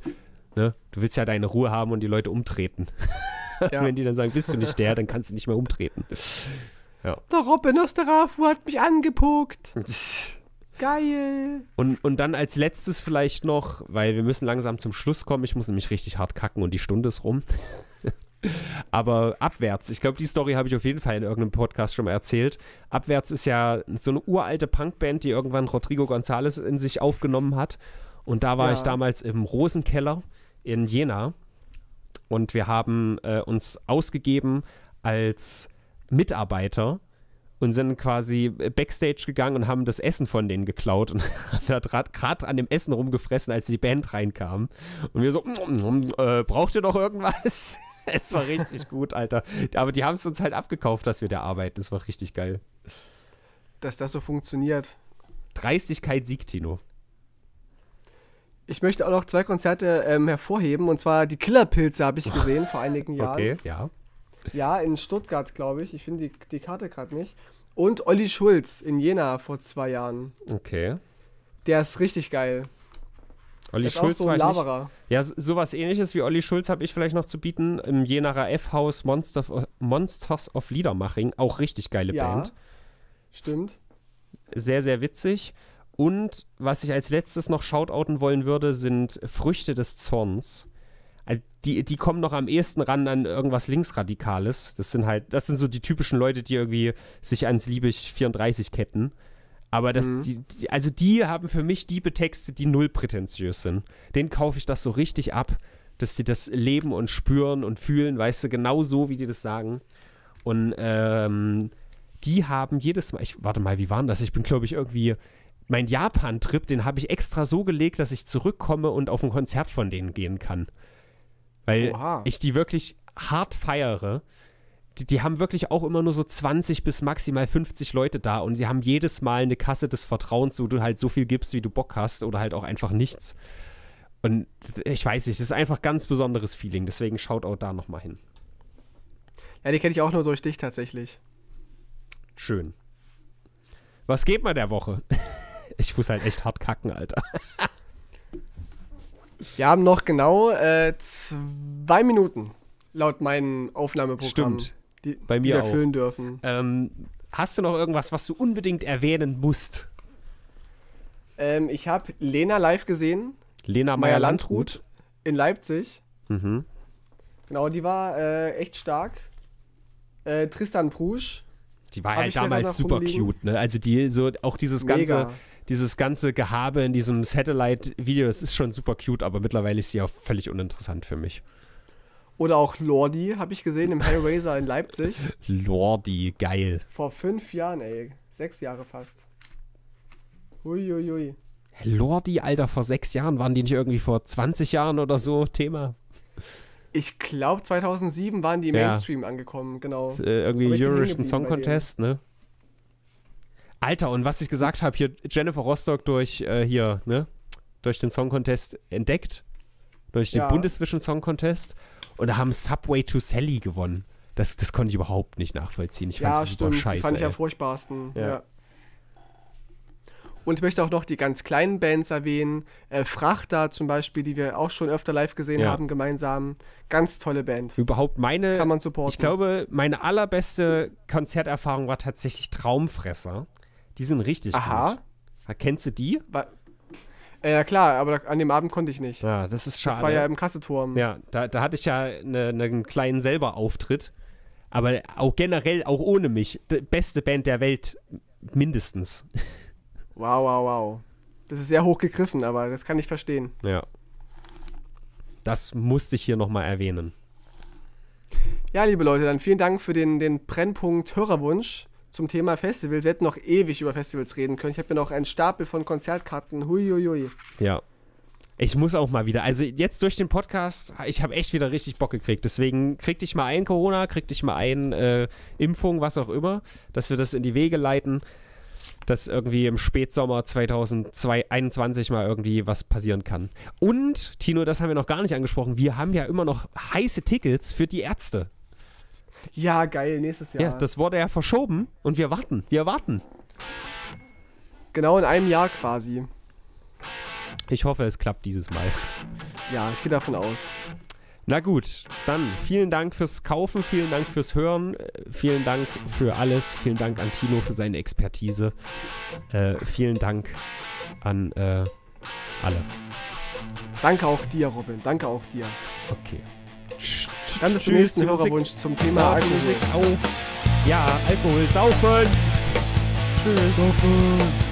ne, du willst ja deine Ruhe haben und die Leute umtreten. Ja. wenn die dann sagen, bist du nicht der, dann kannst du nicht mehr umtreten. Ja. Der Robin aus der Rafu hat mich angepokt. Geil. Und, und dann als letztes vielleicht noch, weil wir müssen langsam zum Schluss kommen. Ich muss nämlich richtig hart kacken und die Stunde ist rum. Aber abwärts, ich glaube, die Story habe ich auf jeden Fall in irgendeinem Podcast schon mal erzählt. Abwärts ist ja so eine uralte Punkband, die irgendwann Rodrigo González in sich aufgenommen hat. Und da war ja. ich damals im Rosenkeller in Jena. Und wir haben äh, uns ausgegeben als Mitarbeiter und sind quasi äh, backstage gegangen und haben das Essen von denen geklaut und haben da gerade an dem Essen rumgefressen, als die Band reinkam. Und wir so, mm, mm, mm, äh, braucht ihr noch irgendwas? es war richtig gut, Alter. Aber die haben es uns halt abgekauft, dass wir da arbeiten. Das war richtig geil. Dass das so funktioniert. Dreistigkeit siegt, Tino. Ich möchte auch noch zwei Konzerte ähm, hervorheben. Und zwar die Killerpilze habe ich gesehen vor einigen Jahren. Okay, ja. Ja, in Stuttgart, glaube ich. Ich finde die, die Karte gerade nicht. Und Olli Schulz in Jena vor zwei Jahren. Okay. Der ist richtig geil. Olli Schulz so ein war ich Ja, sowas ähnliches wie Olli Schulz habe ich vielleicht noch zu bieten. Im Jenaer F-Haus Monster, Monsters of Liedermaching. Auch richtig geile ja, Band. Stimmt. Sehr, sehr witzig. Und was ich als letztes noch shoutouten wollen würde, sind Früchte des Zorns. Also die, die kommen noch am ehesten ran an irgendwas Linksradikales. Das sind halt, das sind so die typischen Leute, die irgendwie sich ans Liebig 34 ketten. Aber das, mhm. die, die, also die haben für mich die betextet, die null prätentiös sind. Den kaufe ich das so richtig ab, dass sie das leben und spüren und fühlen, weißt du, genau so, wie die das sagen. Und ähm, die haben jedes Mal, ich warte mal, wie waren das? Ich bin, glaube ich, irgendwie mein Japan-Trip, den habe ich extra so gelegt, dass ich zurückkomme und auf ein Konzert von denen gehen kann. Weil Oha. ich die wirklich hart feiere. Die, die, haben wirklich auch immer nur so 20 bis maximal 50 Leute da und sie haben jedes Mal eine Kasse des Vertrauens, wo du halt so viel gibst, wie du Bock hast oder halt auch einfach nichts. Und ich weiß nicht, das ist einfach ganz besonderes Feeling, deswegen schaut auch da nochmal hin. Ja, die kenne ich auch nur durch dich tatsächlich. Schön. Was geht mal der Woche? Ich muss halt echt hart kacken, Alter. Wir haben noch genau äh, zwei Minuten, laut meinem Aufnahmeprogramm, Stimmt. die, Bei mir die wir auch. füllen dürfen. Ähm, hast du noch irgendwas, was du unbedingt erwähnen musst? Ähm, ich habe Lena live gesehen. Lena Meyer-Landrut. In Leipzig. Mhm. Genau, die war äh, echt stark. Äh, Tristan Prusch. Die war halt damals super cute, ne? Also die so auch dieses Mega. ganze dieses ganze Gehabe in diesem Satellite-Video, das ist schon super cute, aber mittlerweile ist sie auch völlig uninteressant für mich. Oder auch Lordi, habe ich gesehen, im Hellraiser in Leipzig. Lordi, geil. Vor fünf Jahren, ey. Sechs Jahre fast. Huiuiui. Lordi, Alter, vor sechs Jahren waren die nicht irgendwie vor 20 Jahren oder so Thema? Ich glaube, 2007 waren die im ja. Mainstream angekommen, genau. Äh, irgendwie Eurovision Song Contest, ne? Alter, und was ich gesagt habe, hier Jennifer Rostock durch äh, hier, ne? Durch den Song Contest entdeckt. Durch den ja. Bundesvision Song Contest. Und da haben Subway to Sally gewonnen. Das, das konnte ich überhaupt nicht nachvollziehen. Ich fand ja, das stimmt. super scheiße. Das fand ich am furchtbarsten. Ja. ja. Und ich möchte auch noch die ganz kleinen Bands erwähnen. Äh, Frachter zum Beispiel, die wir auch schon öfter live gesehen ja. haben, gemeinsam. Ganz tolle Band. Überhaupt meine. Kann man supporten. Ich glaube, meine allerbeste Konzerterfahrung war tatsächlich Traumfresser. Die sind richtig Aha. gut. Erkennst ah, du die? Ba äh, ja klar, aber da, an dem Abend konnte ich nicht. Ja, das ist schade. Das war ja im Kasseturm. Ja, da, da hatte ich ja ne, ne, einen kleinen selber Auftritt. Aber auch generell, auch ohne mich, beste Band der Welt, mindestens. Wow, wow, wow. Das ist sehr hoch gegriffen, aber das kann ich verstehen. Ja. Das musste ich hier nochmal erwähnen. Ja, liebe Leute, dann vielen Dank für den, den Brennpunkt Hörerwunsch zum Thema Festivals. Wir hätten noch ewig über Festivals reden können. Ich habe ja noch einen Stapel von Konzertkarten. Huiuiui. Ja. Ich muss auch mal wieder. Also jetzt durch den Podcast, ich habe echt wieder richtig Bock gekriegt. Deswegen krieg dich mal ein Corona, krieg dich mal ein äh, Impfung, was auch immer, dass wir das in die Wege leiten, dass irgendwie im Spätsommer 2021 mal irgendwie was passieren kann. Und, Tino, das haben wir noch gar nicht angesprochen, wir haben ja immer noch heiße Tickets für die Ärzte. Ja, geil, nächstes Jahr. Ja, das wurde ja verschoben und wir warten. Wir warten. Genau in einem Jahr quasi. Ich hoffe, es klappt dieses Mal. Ja, ich gehe davon aus. Na gut, dann vielen Dank fürs Kaufen, vielen Dank fürs Hören, äh, vielen Dank für alles, vielen Dank an Tino für seine Expertise, äh, vielen Dank an äh, alle. Danke auch dir, Robin, danke auch dir. Okay. Dann bis zum nächsten Hörerwunsch zum Thema Alkohol. Musik. Au. Ja, Alkohol saufen. Tschüss. Saufen.